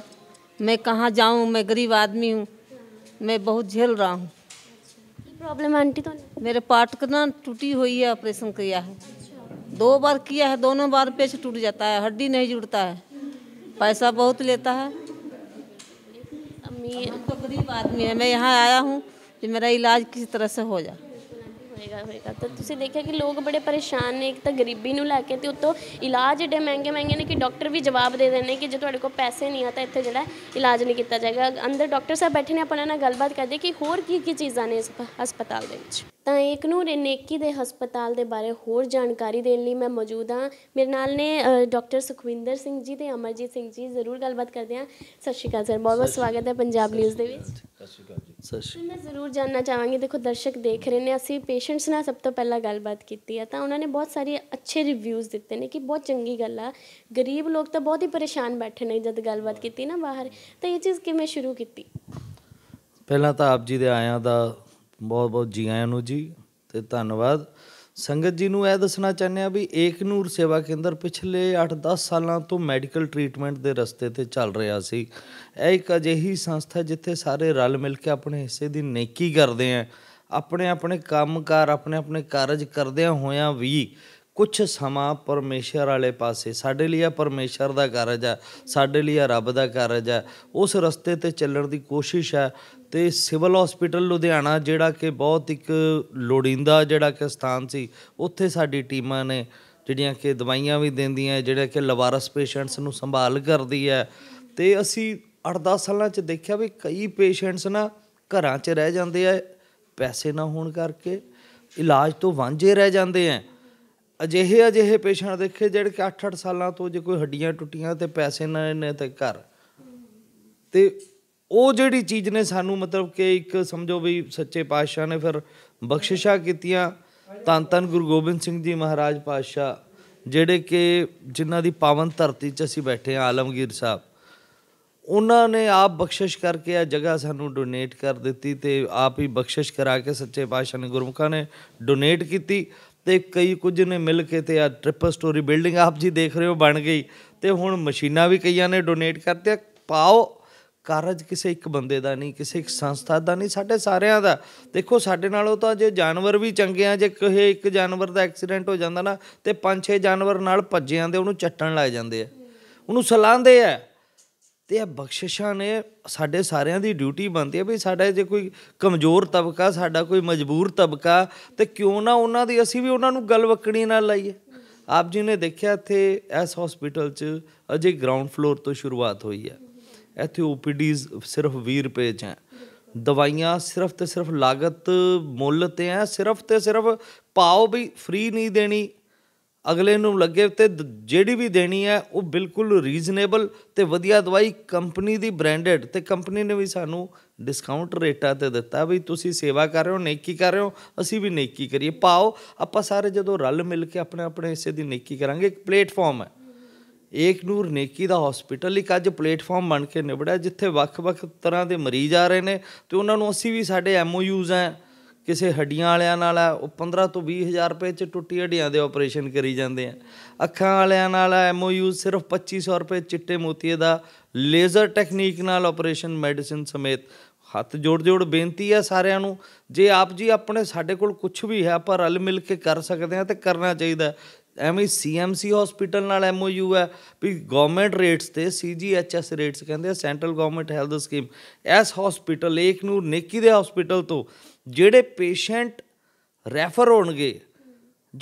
C: मैं कहाँ जाऊँ मैं गरीब आदमी हूँ मैं बहुत झेल रहा हूँ प्रॉब्लम आंटी तो मेरे पार्ट का ना टूटी हुई है ऑपरेशन किया है अच्छा। दो बार किया है दोनों बार पेच टूट जाता है हड्डी नहीं जुड़ता है पैसा बहुत लेता है
B: अम्मी तो गरीब आदमी है मैं यहाँ आया हूँ कि मेरा इलाज किसी तरह से हो जाए ਹੋਏਗਾ ਹੋਏਗਾ ਤਾਂ ਤੁਸੀਂ ਦੇਖਿਆ ਕਿ ਲੋਕ ਬੜੇ ਪਰੇਸ਼ਾਨ ਨੇ ਇੱਕ ਤਾਂ ਗਰੀਬੀ ਨੂੰ ਲੈ ਕੇ ਤੇ ਉੱਤੋਂ ਇਲਾਜ ਜਿਹੜੇ ਮਹਿੰਗੇ ਮਹਿੰਗੇ ਨੇ ਕਿ ਡਾਕਟਰ ਵੀ ਜਵਾਬ ਦੇ ਦਿੰਦੇ ਨੇ ਕਿ ਜੇ ਤੁਹਾਡੇ ਕੋਲ ਪੈਸੇ ਨਹੀਂ ਆ ਤਾਂ ਇੱਥੇ ਜਿਹੜਾ ਇਲਾਜ ਨਹੀਂ ਕੀਤਾ ਜਾਏਗਾ ਅੰਦਰ ਡਾਕਟਰ ਸਾਹਿਬ ਬੈਠੇ ਨੇ ਆਪਣਾ ਨਾਲ ਗੱਲਬਾਤ ਕਰਦੇ ਕਿ ਹੋਰ ਕੀ ਕੀ ਚੀਜ਼ਾਂ ਨੇ ਇਸ ਹਸਪਤਾਲ ਦੇ ਵਿੱਚ ਤਾਂ ਇੱਕ ਨੂਰ ਨੇਕੀ ਦੇ ਹਸਪਤਾਲ ਦੇ ਬਾਰੇ ਹੋਰ ਜਾਣਕਾਰੀ ਦੇਣ ਲਈ ਮੈਂ ਮੌਜੂਦ ਹਾਂ ਮੇਰੇ ਨਾਲ ਨੇ ਡਾਕਟਰ ਸੁਖਵਿੰਦਰ ਸਿੰਘ ਜੀ ਤੇ ਅਮਰਜੀਤ ਸਿੰਘ ਜੀ ਜ਼ਰੂਰ ਗੱਲਬਾਤ ਕਰਦੇ ਹਾਂ ਸਤਿ ਸ਼੍ਰੀ ਅਕਾਲ ਸਰ ਬਹੁਤ ਬਹੁਤ ਸਵਾਗਤ ਹੈ ਪੰਜਾਬ ਨਿਊਜ਼ ਦੇ ਵਿੱਚ
A: ਸਤਿ ਸ਼੍ਰੀ ਅਕਾਲ ਜੀ
B: ਮੈਂ ਜ਼ਰੂਰ ਜਾਨਣਾ ਚਾਹਾਂਗੀ ਦੇਖੋ ਦਰਸ਼ਕ ਦੇਖ ਰਹੇ ਨੇ ਅਸੀਂ ਪੇਸ਼ੈਂਟਸ ਨਾਲ ਸਭ ਤੋਂ ਪਹਿਲਾਂ ਗੱਲਬਾਤ ਕੀਤੀ ਆ ਤਾਂ ਉਹਨਾਂ ਨੇ ਬਹੁਤ ਸਾਰੇ ਅੱਛੇ ਰਿਵਿਊਜ਼ ਦਿੱਤੇ ਨੇ ਕਿ ਬਹੁਤ ਚੰਗੀ ਗੱਲ ਆ ਗਰੀਬ ਲੋਕ ਤਾਂ ਬਹੁਤ ਹੀ ਪਰੇਸ਼ਾਨ ਬੈਠੇ ਨੇ ਜਦ ਗੱਲਬਾਤ ਕੀਤੀ ਨਾ ਬਾਹਰ ਤਾਂ ਇਹ ਚੀਜ਼ ਕਿਵੇਂ ਸ਼ੁਰੂ ਕੀਤੀ
A: ਪਹਿਲਾਂ ਤਾਂ ਆਪ ਜੀ ਦੇ ਆਇਆਂ ਦਾ ਬਹੁਤ ਬਹੁਤ ਜੀ ਆਇਆਂ ਨੂੰ ਜੀ ਤੇ ਧੰਨਵਾਦ ਸੰਗਤ ਜੀ ਨੂੰ ਇਹ ਦੱਸਣਾ ਚਾਹੁੰਦੇ ਆ ਵੀ ਏਕ ਨੂਰ ਸੇਵਾ ਕੇਂਦਰ ਪਿਛਲੇ 8-10 ਸਾਲਾਂ ਤੋਂ ਮੈਡੀਕਲ ਟ੍ਰੀਟਮੈਂਟ ਦੇ ਰਸਤੇ ਤੇ ਚੱਲ ਰਿਹਾ ਸੀ ਇਹ ਇੱਕ ਅਜਿਹੀ ਸੰਸਥਾ ਜਿੱਥੇ ਸਾਰੇ ਰਲ ਮਿਲ ਕੇ ਆਪਣੇ ਹਿੱਸੇ ਦੀ ਨੇਕੀ ਕਰਦੇ ਆ ਆਪਣੇ ਆਪਣੇ ਕੰਮਕਾਰ ਆਪਣੇ ਆਪਣੇ ਕਾਰਜ ਕਰਦੇ ਹੋਇਆਂ ਵੀ ਕੁਝ ਸਮਾਂ ਪਰਮੇਸ਼ਰ ਵਾਲੇ ਪਾਸੇ ਸਾਡੇ ਲਈ ਆ ਪਰਮੇਸ਼ਰ ਦਾ ਕਾਰਜ ਆ ਸਾਡੇ ਲਈ ਆ ਰੱਬ ਦਾ ਕਾਰਜ ਆ ਉਸ ਰਸਤੇ ਤੇ ਚੱਲਣ ਦੀ ਕੋਸ਼ਿਸ਼ ਆ ਤੇ ਸਿਵਲ ਹਸਪੀਟਲ ਲੁਧਿਆਣਾ ਜਿਹੜਾ ਕਿ ਬਹੁਤ ਇੱਕ ਲੋੜੀਂਦਾ ਜਿਹੜਾ ਕਿ ਸਥਾਨ ਸੀ ਉੱਥੇ ਸਾਡੀ ਟੀਮਾਂ ਨੇ ਜਿਹੜੀਆਂ ਕਿ ਦਵਾਈਆਂ ਵੀ ਦਿੰਦੀਆਂ ਜਿਹੜਾ ਕਿ ਲਵਾਰਸ ਪੇਸ਼ੈਂਟਸ ਨੂੰ ਸੰਭਾਲ ਕਰਦੀ ਹੈ ਤੇ ਅਸੀਂ 8-10 ਸਾਲਾਂ ਚ ਦੇਖਿਆ ਵੀ ਕਈ ਪੇਸ਼ੈਂਟਸ ਨਾ ਘਰਾਂ 'ਚ ਰਹਿ ਜਾਂਦੇ ਆ ਪੈਸੇ ਨਾ ਹੋਣ ਕਰਕੇ ਇਲਾਜ ਤੋਂ ਵਾਂਝੇ ਰਹਿ ਜਾਂਦੇ ਆ ਅਜਿਹੇ ਅਜਿਹੇ ਪੇਸ਼ੈਂਟ ਦੇਖੇ ਜਿਹੜੇ ਕਿ 8-8 ਸਾਲਾਂ ਤੋਂ ਜੇ ਕੋਈ ਹੱਡੀਆਂ ਟੁੱਟੀਆਂ ਤੇ ਪੈਸੇ ਨਾ ਨੇ ਤੇ ਘਰ ਤੇ ਉਹ ਜਿਹੜੀ ਚੀਜ਼ ਨੇ ਸਾਨੂੰ ਮਤਲਬ ਕਿ ਇੱਕ ਸਮਝੋ ਵੀ ਸੱਚੇ ਪਾਤਸ਼ਾਹ ਨੇ ਫਿਰ ਬਖਸ਼ਿਸ਼ਾਂ ਕੀਤੀਆਂ ਤਾਂ ਤਾਂ ਗੁਰੂ ਗੋਬਿੰਦ ਸਿੰਘ ਜੀ ਮਹਾਰਾਜ ਪਾਤਸ਼ਾਹ ਜਿਹੜੇ ਕਿ ਜਿਨ੍ਹਾਂ ਦੀ ਪਾਵਨ ਧਰਤੀ 'ਚ ਅਸੀਂ ਬੈਠੇ ਆ ਆਲਮਗੀਰ ਸਾਹਿਬ ਉਹਨਾਂ ਨੇ ਆਪ ਬਖਸ਼ਿਸ਼ ਕਰਕੇ ਆ ਜਗ੍ਹਾ ਸਾਨੂੰ ਡੋਨੇਟ ਕਰ ਦਿੱਤੀ ਤੇ ਆਪ ਹੀ ਬਖਸ਼ਿਸ਼ ਕਰਾ ਕੇ ਸੱਚੇ ਪਾਤਸ਼ਾਹ ਨੇ ਗੁਰਮੁਖਾਂ ਨੇ ਡੋਨੇਟ ਕੀਤੀ ਤੇ ਕਈ ਕੁਝ ਨੇ ਮਿਲ ਕੇ ਤੇ ਆ ਟ੍ਰਿਪਲ ਸਟੋਰੀ ਬਿਲਡਿੰਗ ਆਪ ਜੀ ਦੇਖ ਰਹੇ ਹੋ ਬਣ ਗਈ ਤੇ ਹੁਣ ਮਸ਼ੀਨਾਂ ਵੀ ਕਈਆਂ ਨੇ ਡੋਨੇਟ ਕਰਤੇ ਪਾਓ ਕਾਰਜ ਕਿਸੇ ਇੱਕ ਬੰਦੇ ਦਾ ਨਹੀਂ ਕਿਸੇ ਇੱਕ ਸੰਸਥਾ ਦਾ ਨਹੀਂ ਸਾਡੇ ਸਾਰਿਆਂ ਦਾ ਦੇਖੋ ਸਾਡੇ ਨਾਲੋਂ ਤਾਂ ਜੇ ਜਾਨਵਰ ਵੀ ਚੰਗੇ ਆ ਜੇ ਕਿਸੇ ਇੱਕ ਜਾਨਵਰ ਦਾ ਐਕਸੀਡੈਂਟ ਹੋ ਜਾਂਦਾ ਨਾ ਤੇ ਪੰਜ ਛੇ ਜਾਨਵਰ ਨਾਲ ਭੱਜਿਆਂ ਦੇ ਉਹਨੂੰ ਚੱਟਣ ਲੱਗ ਜਾਂਦੇ ਆ ਉਹਨੂੰ ਸਲਾਂਦੇ ਆ ਤੇ ਇਹ ਬਖਸ਼ਿਸ਼ਾਂ ਨੇ ਸਾਡੇ ਸਾਰਿਆਂ ਦੀ ਡਿਊਟੀ ਬਣਦੀ ਹੈ ਵੀ ਸਾਡਾ ਜੇ ਕੋਈ ਕਮਜ਼ੋਰ ਤਬਕਾ ਸਾਡਾ ਕੋਈ ਮਜਬੂਰ ਤਬਕਾ ਤੇ ਕਿਉਂ ਨਾ ਉਹਨਾਂ ਦੀ ਅਸੀਂ ਵੀ ਉਹਨਾਂ ਨੂੰ ਗੱਲ ਵਕੜੀ ਨਾਲ ਲਾਈਏ ਆਪ ਜੀ ਨੇ ਦੇਖਿਆ ਇੱਥੇ ਇਸ ਹਸਪੀਟਲ 'ਚ ਅਜੇ ਗਰਾਊਂਡ ਫਲੋਰ ਤੋਂ ਸ਼ੁਰੂਆਤ ਹੋਈ ਹੈ ਇੱਥੇ ਓਪੀਡੀਜ਼ ਸਿਰਫ 20 ਰੁਪਏ 'ਚ ਹੈ ਦਵਾਈਆਂ ਸਿਰਫ ਤੇ ਸਿਰਫ ਲਾਗਤ ਮੁੱਲ ਤੇ ਹੈ ਸਿਰਫ ਤੇ ਸਿਰਫ ਪਾਓ ਵੀ ਫ੍ਰੀ ਨਹੀਂ ਦੇਣੀ ਅਗਲੇ ਨੂੰ ਲੱਗੇ ਤੇ ਜਿਹੜੀ ਵੀ ਦੇਣੀ ਹੈ ਉਹ ਬਿਲਕੁਲ ਰੀਜ਼ਨੇਬਲ ਤੇ ਵਧੀਆ ਦਵਾਈ ਕੰਪਨੀ ਦੀ ਬ੍ਰਾਂਡਡ ਤੇ ਕੰਪਨੀ ਨੇ ਵੀ ਸਾਨੂੰ ਡਿਸਕਾਊਂਟ ਰੇਟਾਂ ਤੇ ਦਿੱਤਾ ਵੀ ਤੁਸੀਂ ਸੇਵਾ ਕਰ ਰਹੇ ਹੋ ਨੇਕੀ ਕਰ ਰਹੇ ਹੋ ਅਸੀਂ ਵੀ ਨੇਕੀ ਕਰੀਏ ਪਾਓ ਆਪਾਂ ਸਾਰੇ ਜਦੋਂ ਰਲ ਮਿਲ ਕੇ ਆਪਣੇ ਆਪਣੇ ਹਿੱਸੇ ਦੀ ਨੇਕੀ ਕਰਾਂਗੇ ਇੱਕ ਪਲੇਟਫਾਰਮ ਹੈ ਏਕ ਨੂਰ ਨੇਕੀ ਦਾ ਹਸਪੀਟਲ ਇੱਕ ਅੱਜ ਪਲੇਟਫਾਰਮ ਬਣ ਕੇ ਨਿਬੜਿਆ ਜਿੱਥੇ ਵੱਖ-ਵੱਖ ਤਰ੍ਹਾਂ ਦੇ ਮਰੀਜ਼ ਆ ਰਹੇ ਨੇ ਤੇ ਉਹਨਾਂ ਨੂੰ ਅਸੀਂ ਵੀ ਸਾਡੇ ਐਮਓਯੂਜ਼ ਆ ਕਿਸੇ ਹੱਡੀਆਂ ਵਾਲਿਆਂ ਨਾਲ ਆ ਉਹ 15 ਤੋਂ 20000 ਰੁਪਏ ਚ ਟੁੱਟੀ ਹੱਡੀਆਂ ਦੇ ਆਪਰੇਸ਼ਨ ਕਰੀ ਜਾਂਦੇ ਆ ਅੱਖਾਂ ਵਾਲਿਆਂ ਨਾਲ ਐਮਓਯੂ ਸਿਰਫ 2500 ਰੁਪਏ ਚਿੱਟੇ ਮੋਤੀਏ ਦਾ ਲੇਜ਼ਰ ਟੈਕਨੀਕ ਨਾਲ ਆਪਰੇਸ਼ਨ ਮੈਡੀਸਿਨ ਸਮੇਤ ਹੱਥ ਜੋੜ ਜੋੜ ਬੇਨਤੀ ਆ ਸਾਰਿਆਂ ਨੂੰ ਜੇ ਆਪ ਜੀ ਆਪਣੇ ਸਾਡੇ ਕੋਲ ਕੁਝ ਵੀ ਹੈ ਪਰ ਰਲ ਮਿਲ ਕੇ ਕਰ ਸਕਦੇ ਆ ਤੇ ਕਰਨਾ ਚਾਹੀਦਾ ਐਵੇਂ ਸੀਐਮਸੀ ਹਸਪੀਟਲ ਨਾਲ ਐਮਓਯੂ ਹੈ ਵੀ ਗਵਰਨਮੈਂਟ ਰੇਟਸ ਤੇ ਸੀਜੀਐਚਐਸ ਰੇਟਸ ਕਹਿੰਦੇ ਆ ਸੈਂਟਰਲ ਗਵਰਨਮੈਂਟ ਹੈਲਥ ਸਕੀਮ ਐਸ ਹਸਪੀਟਲ ਏਕ ਨੂਰ ਨੇਕੀ ਦੇ ਹਸਪੀਟਲ ਤੋਂ ਜਿਹੜੇ ਪੇਸ਼ੈਂਟ ਰੈਫਰ ਹੋਣਗੇ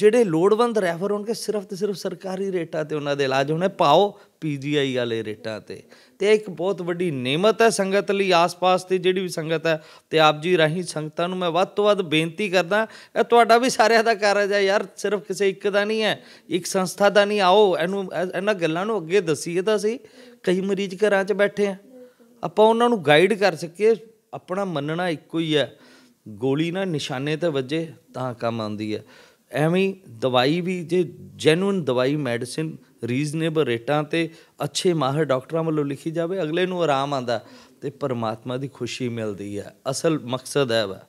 A: ਜਿਹੜੇ ਲੋੜਵੰਦ ਰੈਫਰ ਹੋਣਗੇ ਸਿਰਫ ਤੇ ਸਿਰਫ ਸਰਕਾਰੀ ਰੇਟਾਂ ਤੇ ਉਹਨਾਂ ਦੇ ਇਲਾਜ ਹੋਣੇ ਪਾਓ ਪੀਜੀਆਈ ਵਾਲੇ ਰੇਟਾਂ ਤੇ ਤੇ ਇੱਕ ਬਹੁਤ ਵੱਡੀ ਨੇਮਤ ਹੈ ਸੰਗਤ ਲਈ ਆਸ-ਪਾਸ ਤੇ ਜਿਹੜੀ ਵੀ ਸੰਗਤ ਹੈ ਤੇ ਆਪ ਜੀ ਰਾਹੀਂ ਸੰਗਤਾਂ ਨੂੰ ਮੈਂ ਵੱਧ ਤੋਂ ਵੱਧ ਬੇਨਤੀ ਕਰਦਾ ਇਹ ਤੁਹਾਡਾ ਵੀ ਸਾਰਿਆਂ ਦਾ ਕਾਰਜ ਹੈ ਯਾਰ ਸਿਰਫ ਕਿਸੇ ਇੱਕ ਦਾ ਨਹੀਂ ਹੈ ਇੱਕ ਸੰਸਥਾ ਦਾ ਨਹੀਂ ਆਓ ਇਹਨੂੰ ਇਹਨਾਂ ਗੱਲਾਂ ਨੂੰ ਅੱਗੇ ਦੱਸੀਏ ਤਾਂ ਸਹੀ ਕਈ ਮਰੀਜ਼ ਘਰਾਂ 'ਚ ਬੈਠੇ ਆ ਆਪਾਂ ਉਹਨਾਂ ਨੂੰ ਗਾਈਡ ਕਰ ਸਕੀਏ ਆਪਣਾ ਮੰਨਣਾ ਇੱਕੋ ਹੀ ਹੈ ਗੋਲੀ ਨਾ ਨਿਸ਼ਾਨੇ ਤੇ ਵੱਜੇ ਤਾਂ ਕੰਮ ਆਉਂਦੀ ਹੈ ਐਵੇਂ ਦਵਾਈ ਵੀ ਜੇ ਜੈਨੂਇਨ ਦਵਾਈ ਮੈਡੀਸਿਨ ਰੀਜ਼ਨੇਬਲ ਰੇਟਾਂ ਤੇ ਅੱਛੇ ਮਾਹਰ ਡਾਕਟਰਾਂ ਵੱਲੋਂ ਲਿਖੀ ਜਾਵੇ ਅਗਲੇ ਨੂੰ ਆਰਾਮ ਆਂਦਾ ਤੇ ਪਰਮਾਤਮਾ ਦੀ ਖੁਸ਼ੀ ਮਿਲਦੀ ਹੈ ਅਸਲ ਮਕਸਦ ਹੈ ਵਾ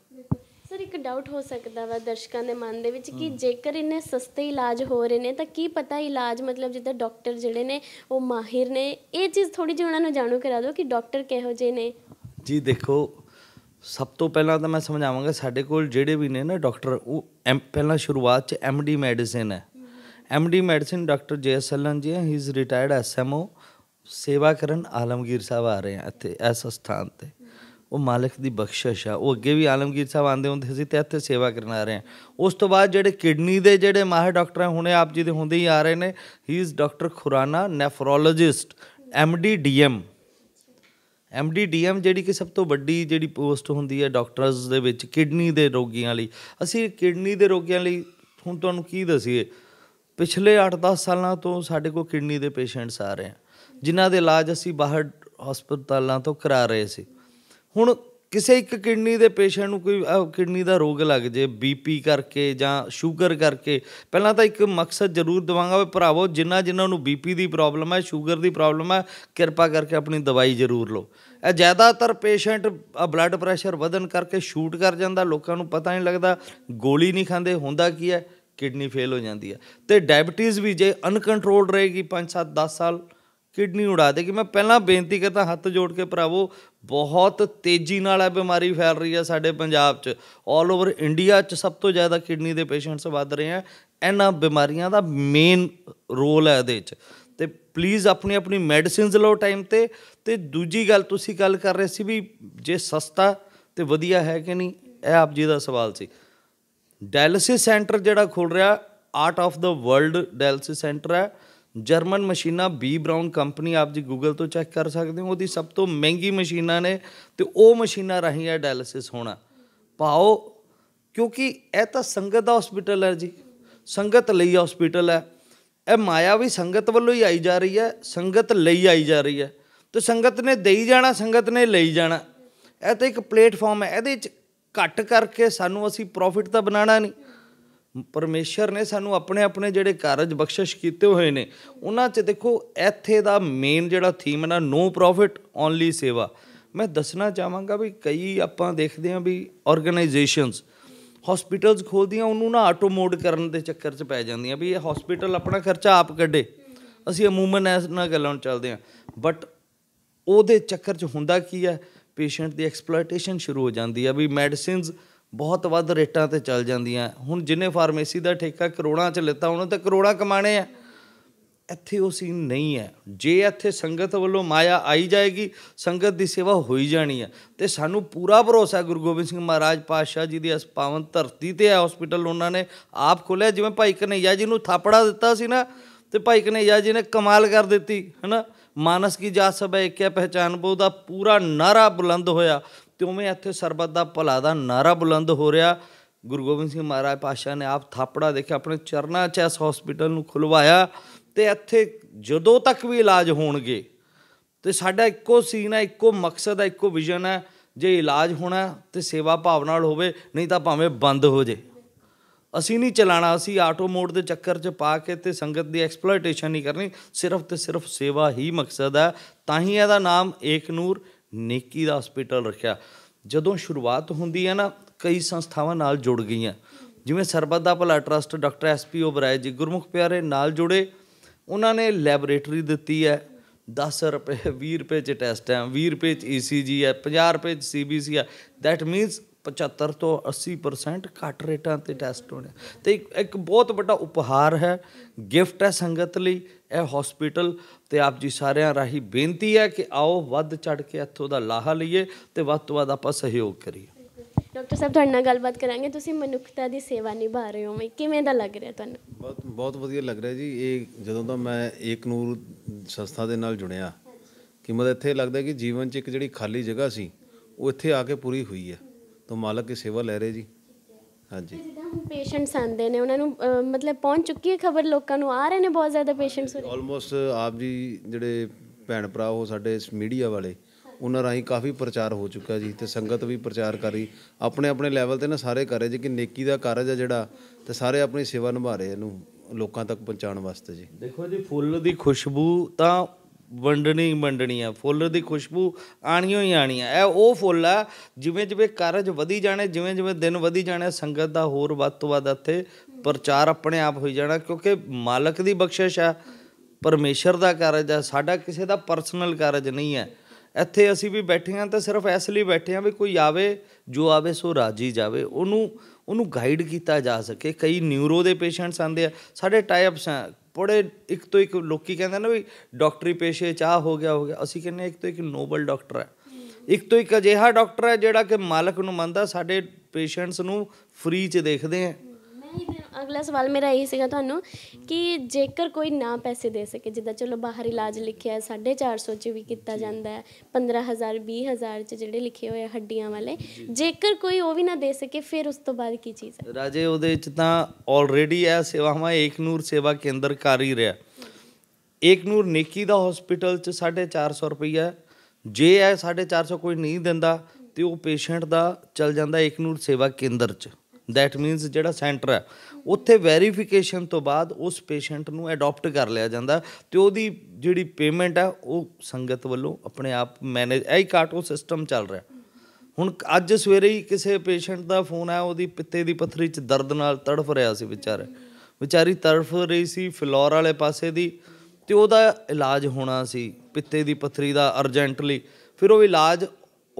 B: ਸਰ ਇੱਕ ਡਾਊਟ ਹੋ ਸਕਦਾ ਵਾ ਦਰਸ਼ਕਾਂ ਦੇ ਮਨ ਦੇ ਵਿੱਚ ਕਿ ਜੇਕਰ ਇਹਨੇ ਸਸਤੇ ਇਲਾਜ ਹੋ ਰਹੇ ਨੇ ਤਾਂ ਕੀ ਪਤਾ ਇਲਾਜ ਮਤਲਬ ਜਿੱਦਾਂ ਡਾਕਟਰ ਜਿਹੜੇ ਨੇ ਉਹ ਮਾਹਿਰ ਨੇ ਇਹ ਚੀਜ਼ ਥੋੜੀ ਜਿਹੀ ਉਹਨਾਂ ਨੂੰ ਜਾਣੂ ਕਰਾ ਦਿਓ ਕਿ ਡਾਕਟਰ ਕਿਹੋ ਜਿਹੇ ਨੇ
A: ਜੀ ਦੇਖੋ ਸਭ ਤੋਂ ਪਹਿਲਾਂ ਤਾਂ ਮੈਂ ਸਮਝਾਵਾਂਗਾ ਸਾਡੇ ਕੋਲ ਜਿਹੜੇ ਵੀ ਨੇ ਨਾ ਡਾਕਟਰ ਉਹ ਪਹਿਲਾਂ ਸ਼ੁਰੂਆਤ ਚ ਐਮਡੀ ਮੈਡੀਸਿਨ ਹੈ MD medicine doctor J S Allen ji he is retired SMO ਸੇਵਾ ਕਰਨ ਆਲਮਗੀਰ ਸਾਹਿਬ ਆ ਰਹੇ ਆ ਇੱਥੇ ਇਸ ਸਥਾਨ ਤੇ ਉਹ ਮਾਲਕ ਦੀ ਬਖਸ਼ਿਸ਼ ਆ ਉਹ ਅੱਗੇ ਵੀ ਆਲਮਗੀਰ ਸਾਹਿਬ ਆਂਦੇ ਹੁੰਦੇ ਸੀ ਤੇ ਇੱਥੇ ਸੇਵਾ ਕਰਨ ਆ ਰਹੇ ਆ ਉਸ ਤੋਂ ਬਾਅਦ ਜਿਹੜੇ ਕਿਡਨੀ ਦੇ ਜਿਹੜੇ ਮਾਹਰ ਡਾਕਟਰ ਹੁਣੇ ਆਪ ਜੀ ਦੇ ਹੁੰਦੇ ਹੀ ਆ ਰਹੇ ਨੇ he is doctor Khurana nephrologist MD DM M ਜਿਹੜੀ ਕਿ ਸਭ ਤੋਂ ਵੱਡੀ ਜਿਹੜੀ ਪੋਸਟ ਹੁੰਦੀ ਹੈ ਡਾਕਟਰਸ ਦੇ ਵਿੱਚ ਕਿਡਨੀ ਦੇ ਰੋਗੀਆਂ ਲਈ ਅਸੀਂ ਕਿਡਨੀ ਦੇ ਰੋਗੀਆਂ ਲਈ ਹੁਣ ਤੁਹਾਨੂੰ ਕੀ ਦਸੀਏ ਪਿਛਲੇ 8-10 ਸਾਲਾਂ ਤੋਂ ਸਾਡੇ ਕੋਲ ਕਿਡਨੀ ਦੇ ਪੇਸ਼ੈਂਟਸ ਆ ਰਹੇ ਆ ਜਿਨ੍ਹਾਂ ਦੇ ਇਲਾਜ ਅਸੀਂ ਬਾਹਰ ਹਸਪਤਾਲਾਂ ਤੋਂ ਕਰਾ ਰਹੇ ਸੀ ਹੁਣ ਕਿਸੇ ਇੱਕ ਕਿਡਨੀ ਦੇ ਪੇਸ਼ੈਂਟ ਨੂੰ ਕੋਈ ਕਿਡਨੀ ਦਾ ਰੋਗ ਲੱਗ ਜੇ ਬੀਪੀ ਕਰਕੇ ਜਾਂ ਸ਼ੂਗਰ ਕਰਕੇ ਪਹਿਲਾਂ ਤਾਂ ਇੱਕ ਮਕਸਦ ਜ਼ਰੂਰ ਦਵਾਂਗਾ ਵੀ ਭਰਾਵੋ ਜਿੰਨਾ ਜਿਨ੍ਹਾਂ ਨੂੰ ਬੀਪੀ ਦੀ ਪ੍ਰੋਬਲਮ ਹੈ ਸ਼ੂਗਰ ਦੀ ਪ੍ਰੋਬਲਮ ਹੈ ਕਿਰਪਾ ਕਰਕੇ ਆਪਣੀ ਦਵਾਈ ਜ਼ਰੂਰ ਲਓ ਇਹ ਜ਼ਿਆਦਾਤਰ ਪੇਸ਼ੈਂਟ ਬਲੱਡ ਪ੍ਰੈਸ਼ਰ ਵਧਨ ਕਰਕੇ ਸ਼ੂਟ ਕਰ ਜਾਂਦਾ ਲੋਕਾਂ ਨੂੰ ਪਤਾ ਨਹੀਂ ਲੱਗਦਾ ਗੋਲੀ ਨਹੀਂ ਖਾਂਦੇ ਹੁੰਦਾ ਕੀ ਹੈ ਕਿਡਨੀ ਫੇਲ ਹੋ ਜਾਂਦੀ ਹੈ ਤੇ ਡਾਇਬੀਟੀਜ਼ ਵੀ ਜੇ ਅਨਕੰਟਰੋਲਡ ਰਹੇਗੀ 5 7 10 ਸਾਲ ਕਿਡਨੀ ਉਡਾ ਕਿ ਮੈਂ ਪਹਿਲਾਂ ਬੇਨਤੀ ਕਰਦਾ ਹੱਥ ਜੋੜ ਕੇ ਭਰਾਵੋ ਬਹੁਤ ਤੇਜ਼ੀ ਨਾਲ ਇਹ ਬਿਮਾਰੀ ਫੈਲ ਰਹੀ ਹੈ ਸਾਡੇ ਪੰਜਾਬ 'ਚ ਆਲ ਓਵਰ ਇੰਡੀਆ 'ਚ ਸਭ ਤੋਂ ਜ਼ਿਆਦਾ ਕਿਡਨੀ ਦੇ ਪੇਸ਼ੈਂਟਸ ਵੱਧ ਰਹੇ ਆ ਇਹਨਾਂ ਬਿਮਾਰੀਆਂ ਦਾ ਮੇਨ ਰੋਲ ਹੈ ਇਹਦੇ 'ਚ ਤੇ ਪਲੀਜ਼ ਆਪਣੀ ਆਪਣੀ ਮੈਡੀਸਿਨਸ ਲਓ ਟਾਈਮ ਤੇ ਤੇ ਦੂਜੀ ਗੱਲ ਤੁਸੀਂ ਗੱਲ ਕਰ ਰਹੇ ਸੀ ਵੀ ਜੇ ਸਸਤਾ ਤੇ ਵਧੀਆ ਹੈ ਕਿ ਨਹੀਂ ਇਹ ਆਪ ਜੀ ਦਾ ਸਵਾਲ ਸੀ ਡਾਇਲਿਸਿਸ ਸੈਂਟਰ ਜਿਹੜਾ ਖੁੱਲ ਰਿਹਾ art of the world dialysis centre ਹੈ ਜਰਮਨ ਮਸ਼ੀਨਾ ਬੀ ਬ੍ਰਾਊਨ ਕੰਪਨੀ ਆਪ ਜੀ ਗੂਗਲ ਤੋਂ ਚੈੱਕ ਕਰ ਸਕਦੇ ਹੋ ਉਹਦੀ ਸਭ ਤੋਂ ਮਹਿੰਗੀ ਮਸ਼ੀਨਾ ਨੇ ਤੇ ਉਹ ਮਸ਼ੀਨਾ ਰਹੀ ਹੈ ਡਾਇਲਿਸਿਸ ਹੋਣਾ ਪਾਓ ਕਿਉਂਕਿ ਇਹ ਤਾਂ ਸੰਗਤ ਦਾ ਹਸਪੀਟਲ ਹੈ ਜੀ ਸੰਗਤ ਲਈ ਹਸਪੀਟਲ ਹੈ ਇਹ ਮਾਇਆ ਵੀ ਸੰਗਤ ਵੱਲੋਂ ਹੀ ਆਈ ਜਾ ਰਹੀ ਹੈ ਸੰਗਤ ਲਈ ਆਈ ਜਾ ਰਹੀ ਹੈ ਤੇ ਸੰਗਤ ਨੇ ਦੇਈ ਜਾਣਾ ਸੰਗਤ ਨੇ ਲਈ ਜਾਣਾ ਇਹ ਤਾਂ ਇੱਕ ਪਲੇਟਫਾਰਮ ਹੈ ਇਹਦੇ ਵਿੱਚ ਘੱਟ ਕਰਕੇ ਸਾਨੂੰ ਅਸੀਂ ਪ੍ਰੋਫਿਟ ਤਾਂ ਬਣਾਣਾ ਨਹੀਂ ਪਰਮੇਸ਼ਰ ਨੇ ਸਾਨੂੰ ਆਪਣੇ ਆਪਣੇ ਜਿਹੜੇ ਕਾਰਜ ਬਖਸ਼ਿਸ਼ ਕੀਤੇ ਹੋਏ ਨੇ ਉਹਨਾਂ 'ਚ ਦੇਖੋ ਇੱਥੇ ਦਾ ਮੇਨ ਜਿਹੜਾ ਥੀਮ ਹੈ ਨਾ ਨੋ ਪ੍ਰੋਫਿਟ ਓਨਲੀ ਸੇਵਾ ਮੈਂ ਦੱਸਣਾ ਚਾਹਾਂਗਾ ਵੀ ਕਈ ਆਪਾਂ ਦੇਖਦੇ ਆਂ ਵੀ ਆਰਗੇਨਾਈਜੇਸ਼ਨਸ ਹਸਪੀਟਲਸ ਖੋਲਦੀਆਂ ਉਹਨੂੰ ਨਾ ਆਟੋ ਮੋਡ ਕਰਨ ਦੇ ਚੱਕਰ 'ਚ ਪੈ ਜਾਂਦੀਆਂ ਵੀ ਇਹ ਹਸਪੀਟਲ ਆਪਣਾ ਖਰਚਾ ਆਪ ਕੱਢੇ ਅਸੀਂ ਅਮੂਮਨ ਇਸ ਨਾਲ ਗੱਲਾਂ ਚੱਲਦੇ ਆਂ ਬਟ ਉਹਦੇ ਚੱਕਰ 'ਚ ਹੁੰਦਾ ਕੀ ਹੈ ਪੇਸ਼ੈਂਟ ਦੀ ਐਕਸਪਲੋਇਟੇਸ਼ਨ ਸ਼ੁਰੂ ਹੋ ਜਾਂਦੀ ਹੈ ਵੀ ਮੈਡੀਸਿਨਸ ਬਹੁਤ ਵੱਧ ਰੇਟਾਂ ਤੇ ਚੱਲ ਜਾਂਦੀਆਂ ਹੁਣ ਜਿਨੇ ਫਾਰਮੇਸੀ ਦਾ ਠੇਕਾ ਕਰੋੜਾਂ 'ਚ ਲਿੱਤਾ ਉਹਨੇ ਤਾਂ ਕਰੋੜਾਂ ਕਮਾਣੇ ਆ ਇੱਥੇ ਉਹ ਸੀਨ ਨਹੀਂ ਹੈ ਜੇ ਇੱਥੇ ਸੰਗਤ ਵੱਲੋਂ ਮਾਇਆ ਆਈ ਜਾਏਗੀ ਸੰਗਤ ਦੀ ਸੇਵਾ ਹੋਈ ਜਾਣੀ ਹੈ ਤੇ ਸਾਨੂੰ ਪੂਰਾ ਭਰੋਸਾ ਗੁਰੂ ਗੋਬਿੰਦ ਸਿੰਘ ਮਹਾਰਾਜ ਪਾਤਸ਼ਾਹ ਜੀ ਦੀ ਇਸ ਪਾਵਨ ਧਰਤੀ ਤੇ ਆ ਹਸਪੀਟਲ ਉਹਨਾਂ ਨੇ ਆਪ ਖੋਲਿਆ ਜਿਵੇਂ ਭਾਈ ਕਨਈਆ ਜੀ ਨੂੰ ਥਾਪੜਾ ਦਿੱਤਾ ਸੀ ਨਾ ਤੇ ਭਾਈ ਕਨਈਆ ਜੀ ਨੇ ਕਮਾਲ ਕਰ ਦਿੱਤੀ ਹਨਾ ਮਾਨਸ ਕੀ ਜਾਤ ਸਭ ਹੈ ਪਹਿਚਾਨ ਬੋ ਦਾ ਪੂਰਾ ਨਾਰਾ ਬੁਲੰਦ ਹੋਇਆ ਤੇ ਉਵੇਂ ਇੱਥੇ ਸਰਬੱਤ ਦਾ ਭਲਾ ਦਾ ਨਾਰਾ ਬੁਲੰਦ ਹੋ ਰਿਹਾ ਗੁਰੂ ਗੋਬਿੰਦ ਸਿੰਘ ਮਹਾਰਾਜ ਪਾਸ਼ਾ ਨੇ ਆਪ ਥਾਪੜਾ ਦੇ ਕੇ ਆਪਣੇ ਚਰਨਾ ਚ ਇਸ ਹਸਪੀਟਲ ਨੂੰ ਖੁਲਵਾਇਆ ਤੇ ਇੱਥੇ ਜਦੋਂ ਤੱਕ ਵੀ ਇਲਾਜ ਹੋਣਗੇ ਤੇ ਸਾਡਾ ਇੱਕੋ ਸੀਨ ਹੈ ਇੱਕੋ ਮਕਸਦ ਹੈ ਇੱਕੋ ਵਿਜ਼ਨ ਹੈ ਜੇ ਇਲਾਜ ਹੋਣਾ ਤੇ ਸੇਵਾ ਭਾਵ ਨਾਲ ਹੋਵੇ ਨਹੀਂ ਤਾਂ ਭਾਵੇਂ ਬੰਦ ਹੋ ਜੇ ਅਸੀਂ ਨਹੀਂ ਚਲਾਣਾ ਅਸੀਂ ਆਟੋ ਮੋਡ ਦੇ ਚੱਕਰ 'ਚ ਪਾ ਕੇ ਤੇ ਸੰਗਤ ਦੀ ਐਕਸਪਲੋਇਟੇਸ਼ਨ ਨਹੀਂ ਕਰਨੀ ਸਿਰਫ ਤੇ ਸਿਰਫ ਸੇਵਾ ਹੀ ਮਕਸਦ ਹੈ ਤਾਂ ਹੀ ਇਹਦਾ ਨਾਮ ਏਕ ਨੂਰ ਨੇਕੀ ਦਾ ਹਸਪੀਟਲ ਰੱਖਿਆ ਜਦੋਂ ਸ਼ੁਰੂਆਤ ਹੁੰਦੀ ਹੈ ਨਾ ਕਈ ਸੰਸਥਾਵਾਂ ਨਾਲ ਜੁੜ ਗਈਆਂ ਜਿਵੇਂ ਸਰਬੱਤ ਦਾ ਭਲਾ ਟਰਸਟ ਡਾਕਟਰ ਐਸਪੀ ਓਬਰਾਏ ਜੀ ਗੁਰਮੁਖ ਪਿਆਰੇ ਨਾਲ ਜੁੜੇ ਉਹਨਾਂ ਨੇ ਲੈਬੋਰੇਟਰੀ ਦਿੱਤੀ ਹੈ 10 ਰੁਪਏ 20 ਰੁਪਏ ਚ ਟੈਸਟ ਹੈ 20 ਰੁਪਏ ਚ ਈਸੀਜੀ e ਹੈ 50 ਰੁਪਏ ਚ ਸੀਬੀਸੀ ਹੈ ਥੈਟ ਮੀਨਸ 75 ਤੋਂ 80% ਘੱਟ ਰੇਟਾਂ ਤੇ ਟੈਸਟ ਹੋਣੇ ਤੇ ਇੱਕ ਬਹੁਤ ਵੱਡਾ ਉਪਹਾਰ ਹੈ ਗਿਫਟ ਹੈ ਸੰਗਤ ਲਈ ਇਹ ਹਸਪੀਟਲ ਤੇ ਆਪ ਜੀ ਸਾਰਿਆਂ ਰਾਹੀ ਬੇਨਤੀ ਹੈ ਕਿ ਆਓ ਵੱਧ ਚੜ ਕੇ ਇੱਥੋਂ ਦਾ ਲਾਹਾ ਲਈਏ ਤੇ ਵੱਧ ਤੋਂ ਵੱਧ ਆਪਾਂ ਸਹਿਯੋਗ ਕਰੀਏ
B: ਡਾਕਟਰ ਸਾਹਿਬ ਤੁਹਾਡੇ ਨਾਲ ਗੱਲਬਾਤ ਕਰਾਂਗੇ ਤੁਸੀਂ ਮਨੁੱਖਤਾ ਦੀ ਸੇਵਾ ਨਿਭਾ ਰਹੇ ਹੋ ਕਿਵੇਂ ਦਾ ਲੱਗ ਰਿਹਾ ਤੁਹਾਨੂੰ
A: ਬਹੁਤ ਬਹੁਤ ਵਧੀਆ ਲੱਗ ਰਿਹਾ ਜੀ ਇਹ ਜਦੋਂ
D: ਤੋਂ ਮੈਂ ਏਕ ਨੂਰ ਸੰਸਥਾ ਦੇ ਨਾਲ ਜੁੜਿਆ ਕਿ ਮਤਲਬ ਇੱਥੇ ਲੱਗਦਾ ਕਿ ਜੀਵਨ 'ਚ ਇੱਕ ਜਿਹੜੀ ਖਾਲੀ ਜਗ੍ਹਾ ਸੀ ਉਹ ਇੱਥੇ ਆ ਕੇ ਪੂਰੀ ਹੋਈ ਹੈ ਤੋਂ ਮਾਲਕ ਦੀ ਸੇਵਾ ਲੈ ਰਹੇ ਜੀ ਹਾਂਜੀ ਜਿੱਦਾਂ
B: ਹੁਣ ਪੇਸ਼ੈਂਟਸ ਆਂਦੇ ਨੇ ਉਹਨਾਂ ਨੂੰ ਮਤਲਬ ਪਹੁੰਚ ਚੁੱਕੀ ਹੈ ਖਬਰ ਲੋਕਾਂ ਨੂੰ ਆ ਰਹੇ ਨੇ ਬਹੁਤ ਜ਼ਿਆਦਾ ਪੇਸ਼ੈਂਟਸ
D: ਆਲਮੋਸਟ ਆਪ ਜੀ ਜਿਹੜੇ ਭੈਣ ਭਰਾ ਉਹ ਸਾਡੇ ਮੀਡੀਆ ਵਾਲੇ ਉਹਨਾਂ ਰਾਹੀਂ ਕਾਫੀ ਪ੍ਰਚਾਰ ਹੋ ਚੁੱਕਾ ਜੀ ਤੇ ਸੰਗਤ ਵੀ ਪ੍ਰਚਾਰ ਕਰ ਰਹੀ ਆਪਣੇ ਆਪਣੇ ਲੈਵਲ ਤੇ ਨਾ ਸਾਰੇ ਕਰ ਰਹੇ ਜੀ ਕਿ ਨੇਕੀ ਦਾ ਕਾਰਜ ਹੈ ਜਿਹੜਾ ਤੇ ਸਾਰੇ ਆਪਣੀ ਸੇਵਾ ਨਿਭਾ ਰਹੇ ਇਹਨੂੰ ਲੋਕਾਂ ਤੱਕ ਪਹੁੰਚਾਉਣ ਵਾਸਤੇ ਜੀ
A: ਦੇਖੋ ਜੀ ਫੁੱਲ ਦੀ ਖੁਸ਼ਬੂ ਤਾਂ ਵੰਡਣੀ ਮੰਡਣੀ ਆ ਫੁੱਲ ਦੀ ਖੁਸ਼ਬੂ ਆਣੀਓ ਹੀ ਆਣੀ ਆ ਇਹ ਉਹ ਫੁੱਲ ਆ ਜਿਵੇਂ ਜਿਵੇਂ ਕਾਰਜ ਵਧੀ ਜਾਣੇ ਜਿਵੇਂ ਜਿਵੇਂ ਦਿਨ ਵਧੀ ਜਾਣੇ ਸੰਗਤ ਦਾ ਹੋਰ ਵੱਧ ਤੋਂ ਵੱਧ ਇੱਥੇ ਪ੍ਰਚਾਰ ਆਪਣੇ ਆਪ ਹੋਈ ਜਾਣਾ ਕਿਉਂਕਿ ਮਾਲਕ ਦੀ ਬਖਸ਼ਿਸ਼ ਆ ਪਰਮੇਸ਼ਰ ਦਾ ਕਾਰਜ ਆ ਸਾਡਾ ਕਿਸੇ ਦਾ ਪਰਸਨਲ ਕਾਰਜ ਨਹੀਂ ਹੈ ਇੱਥੇ ਅਸੀਂ ਵੀ ਬੈਠੇ ਆ ਤਾਂ ਸਿਰਫ ਇਸ ਲਈ ਬੈਠੇ ਆ ਵੀ ਕੋਈ ਆਵੇ ਜੋ ਆਵੇ ਸੋ ਰਾਜੀ ਜਾਵੇ ਉਹਨੂੰ ਉਹਨੂੰ ਗਾਈਡ ਕੀਤਾ ਜਾ ਸਕੇ ਕਈ ਨਿਊਰੋ ਦੇ ਪੇਸ਼ੈਂਟਸ ਆਂਦੇ ਆ ਸਾਡੇ ਟਾਈਪਸ ਬੜੇ ਇੱਕ ਤੋਂ ਇੱਕ ਲੋਕੀ ਕਹਿੰਦੇ ਨਾ ਵੀ ਡਾਕਟਰੀ ਪੇਸ਼ੇ ਚਾਹ ਹੋ ਗਿਆ ਹੋ ਗਿਆ ਅਸੀਂ ਕਹਿੰਨੇ ਇੱਕ ਤੋਂ ਇੱਕ ਨੋਬਲ ਡਾਕਟਰ ਹੈ ਇੱਕ ਤੋਂ ਇੱਕ ਅਜਿਹਾ ਡਾਕਟਰ ਹੈ ਜਿਹੜਾ ਕਿ ਮਾਲਕ ਨੂੰ ਮੰਨਦਾ ਸਾਡੇ ਪੇਸ਼ੈਂਟਸ ਨੂੰ ਫ੍ਰੀ ਚ ਦੇਖਦੇ ਆ
B: ਅਗਲਾ ਸਵਾਲ ਮੇਰਾ ਇਹ ਸੀਗਾ ਤੁਹਾਨੂੰ ਕਿ ਜੇਕਰ ਕੋਈ ਨਾ ਪੈਸੇ ਦੇ ਸਕੇ ਜਿੱਦਾਂ ਚਲੋ ਬਾਹਰ ਇਲਾਜ ਲਿਖਿਆ 450 ਚ ਵੀ ਕੀਤਾ ਜਾਂਦਾ ਹੈ 15000 20000 ਚ ਜਿਹੜੇ ਲਿਖੇ ਹੋਏ ਹੱਡੀਆਂ ਵਾਲੇ ਜੇਕਰ ਕੋਈ ਉਹ ਵੀ ਨਾ ਦੇ ਸਕੇ ਫਿਰ ਉਸ ਤੋਂ ਬਾਅਦ ਕੀ ਚੀਜ਼ ਹੈ
A: ਰਾਜੇ ਉਹਦੇ ਚ ਤਾਂ ਆਲਰੇਡੀ ਇਹ ਸੇਵਾਵਾਂ ਨੂਰ ਸੇਵਾ ਕੇਂਦਰ ਕਰ ਹੀ ਰਿਹਾ ਨੂਰ ਨੇਕੀ ਦਾ ਹਸਪੀਟਲ ਚ 450 ਰੁਪਈਆ ਜੇ ਇਹ 450 ਕੋਈ ਨਹੀਂ ਦਿੰਦਾ ਤੇ ਉਹ ਪੇਸ਼ੈਂਟ ਦਾ ਚਲ ਜਾਂਦਾ ਨੂਰ ਸੇਵਾ ਕੇਂਦਰ ਚ ਦੈਟ ਮੀਨਸ ਜਿਹੜਾ ਸੈਂਟਰ ਹੈ ਉੱਥੇ ਵੈਰੀਫਿਕੇਸ਼ਨ ਤੋਂ ਬਾਅਦ ਉਸ ਪੇਸ਼ੈਂਟ ਨੂੰ ਅਡਾਪਟ ਕਰ ਲਿਆ ਜਾਂਦਾ ਤੇ ਉਹਦੀ ਜਿਹੜੀ ਪੇਮੈਂਟ ਹੈ ਉਹ ਸੰਗਤ ਵੱਲੋਂ ਆਪਣੇ ਆਪ ਮੈਨੇਜ ਇਹ ਕਾਟੋ ਸਿਸਟਮ ਚੱਲ ਰਿਹਾ ਹੁਣ ਅੱਜ ਸਵੇਰੇ ਹੀ ਕਿਸੇ ਪੇਸ਼ੈਂਟ ਦਾ ਫੋਨ ਆਇਆ ਉਹਦੀ ਪਿੱਤੇ ਦੀ ਪੱਥਰੀ 'ਚ ਦਰਦ ਨਾਲ ਤੜਫ ਰਿਹਾ ਸੀ ਵਿਚਾਰਾ ਵਿਚਾਰੀ ਤੜਫ ਰਹੀ ਸੀ ਫਲੋਰ ਵਾਲੇ ਪਾਸੇ ਦੀ ਤੇ ਉਹਦਾ ਇਲਾਜ ਹੋਣਾ ਸੀ ਪਿੱਤੇ ਦੀ ਪੱਥਰੀ ਦਾ ਅਰਜੈਂਟਲੀ ਫਿਰ ਉਹ ਇਲਾਜ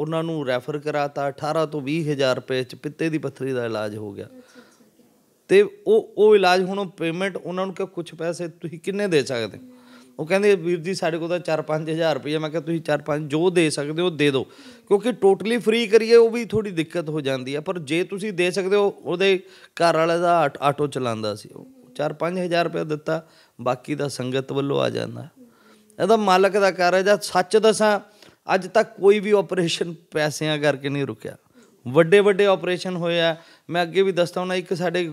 A: ਉਹਨਾਂ ਨੂੰ ਰੈਫਰ ਕਰਾਤਾ 18 ਤੋਂ 20000 ਰੁਪਏ ਚ ਪਿੱਤੇ ਦੀ ਪੱਥਰੀ ਦਾ ਇਲਾਜ ਹੋ ਗਿਆ ਤੇ ਉਹ ਉਹ ਇਲਾਜ ਹੁਣ ਪੇਮੈਂਟ ਉਹਨਾਂ ਨੂੰ ਕਿ ਕੁਝ ਪੈਸੇ ਤੁਸੀਂ ਕਿੰਨੇ ਦੇ ਸਕਦੇ ਉਹ ਕਹਿੰਦੇ ਵੀਰ ਜੀ ਸਾਡੇ ਕੋਲ ਤਾਂ 4-5000 ਰੁਪਏ ਮੈਂ ਕਿਹਾ ਤੁਸੀਂ 4-5 ਜੋ ਦੇ ਸਕਦੇ ਹੋ ਦੇ ਦਿਓ ਕਿਉਂਕਿ ਟੋਟਲੀ ਫ੍ਰੀ ਕਰੀਏ ਉਹ ਵੀ ਥੋੜੀ ਦਿੱਕਤ ਹੋ ਜਾਂਦੀ ਆ ਪਰ ਜੇ ਤੁਸੀਂ ਦੇ ਸਕਦੇ ਹੋ ਉਹਦੇ ਘਰ ਵਾਲੇ ਦਾ ਆਟੋ ਚਲਾਉਂਦਾ ਸੀ ਉਹ 4-5000 ਰੁਪਏ ਦਿੱਤਾ ਬਾਕੀ ਦਾ ਸੰਗਤ ਵੱਲੋਂ ਆ ਜਾਂਦਾ ਇਹਦਾ ਮਾਲਕ ਦਾ ਕਾਰਜ ਆ ਸੱਚ ਦੱਸਾਂ ਅੱਜ ਤੱਕ ਕੋਈ ਵੀ ਆਪਰੇਸ਼ਨ ਪੈਸਿਆਂ ਕਰਕੇ ਨਹੀਂ ਰੁਕਿਆ ਵੱਡੇ ਵੱਡੇ ਆਪਰੇਸ਼ਨ ਹੋਏ ਆ ਮੈਂ ਅੱਗੇ ਵੀ ਦੱਸਦਾ ਇੱਕ ਸਾਡੇ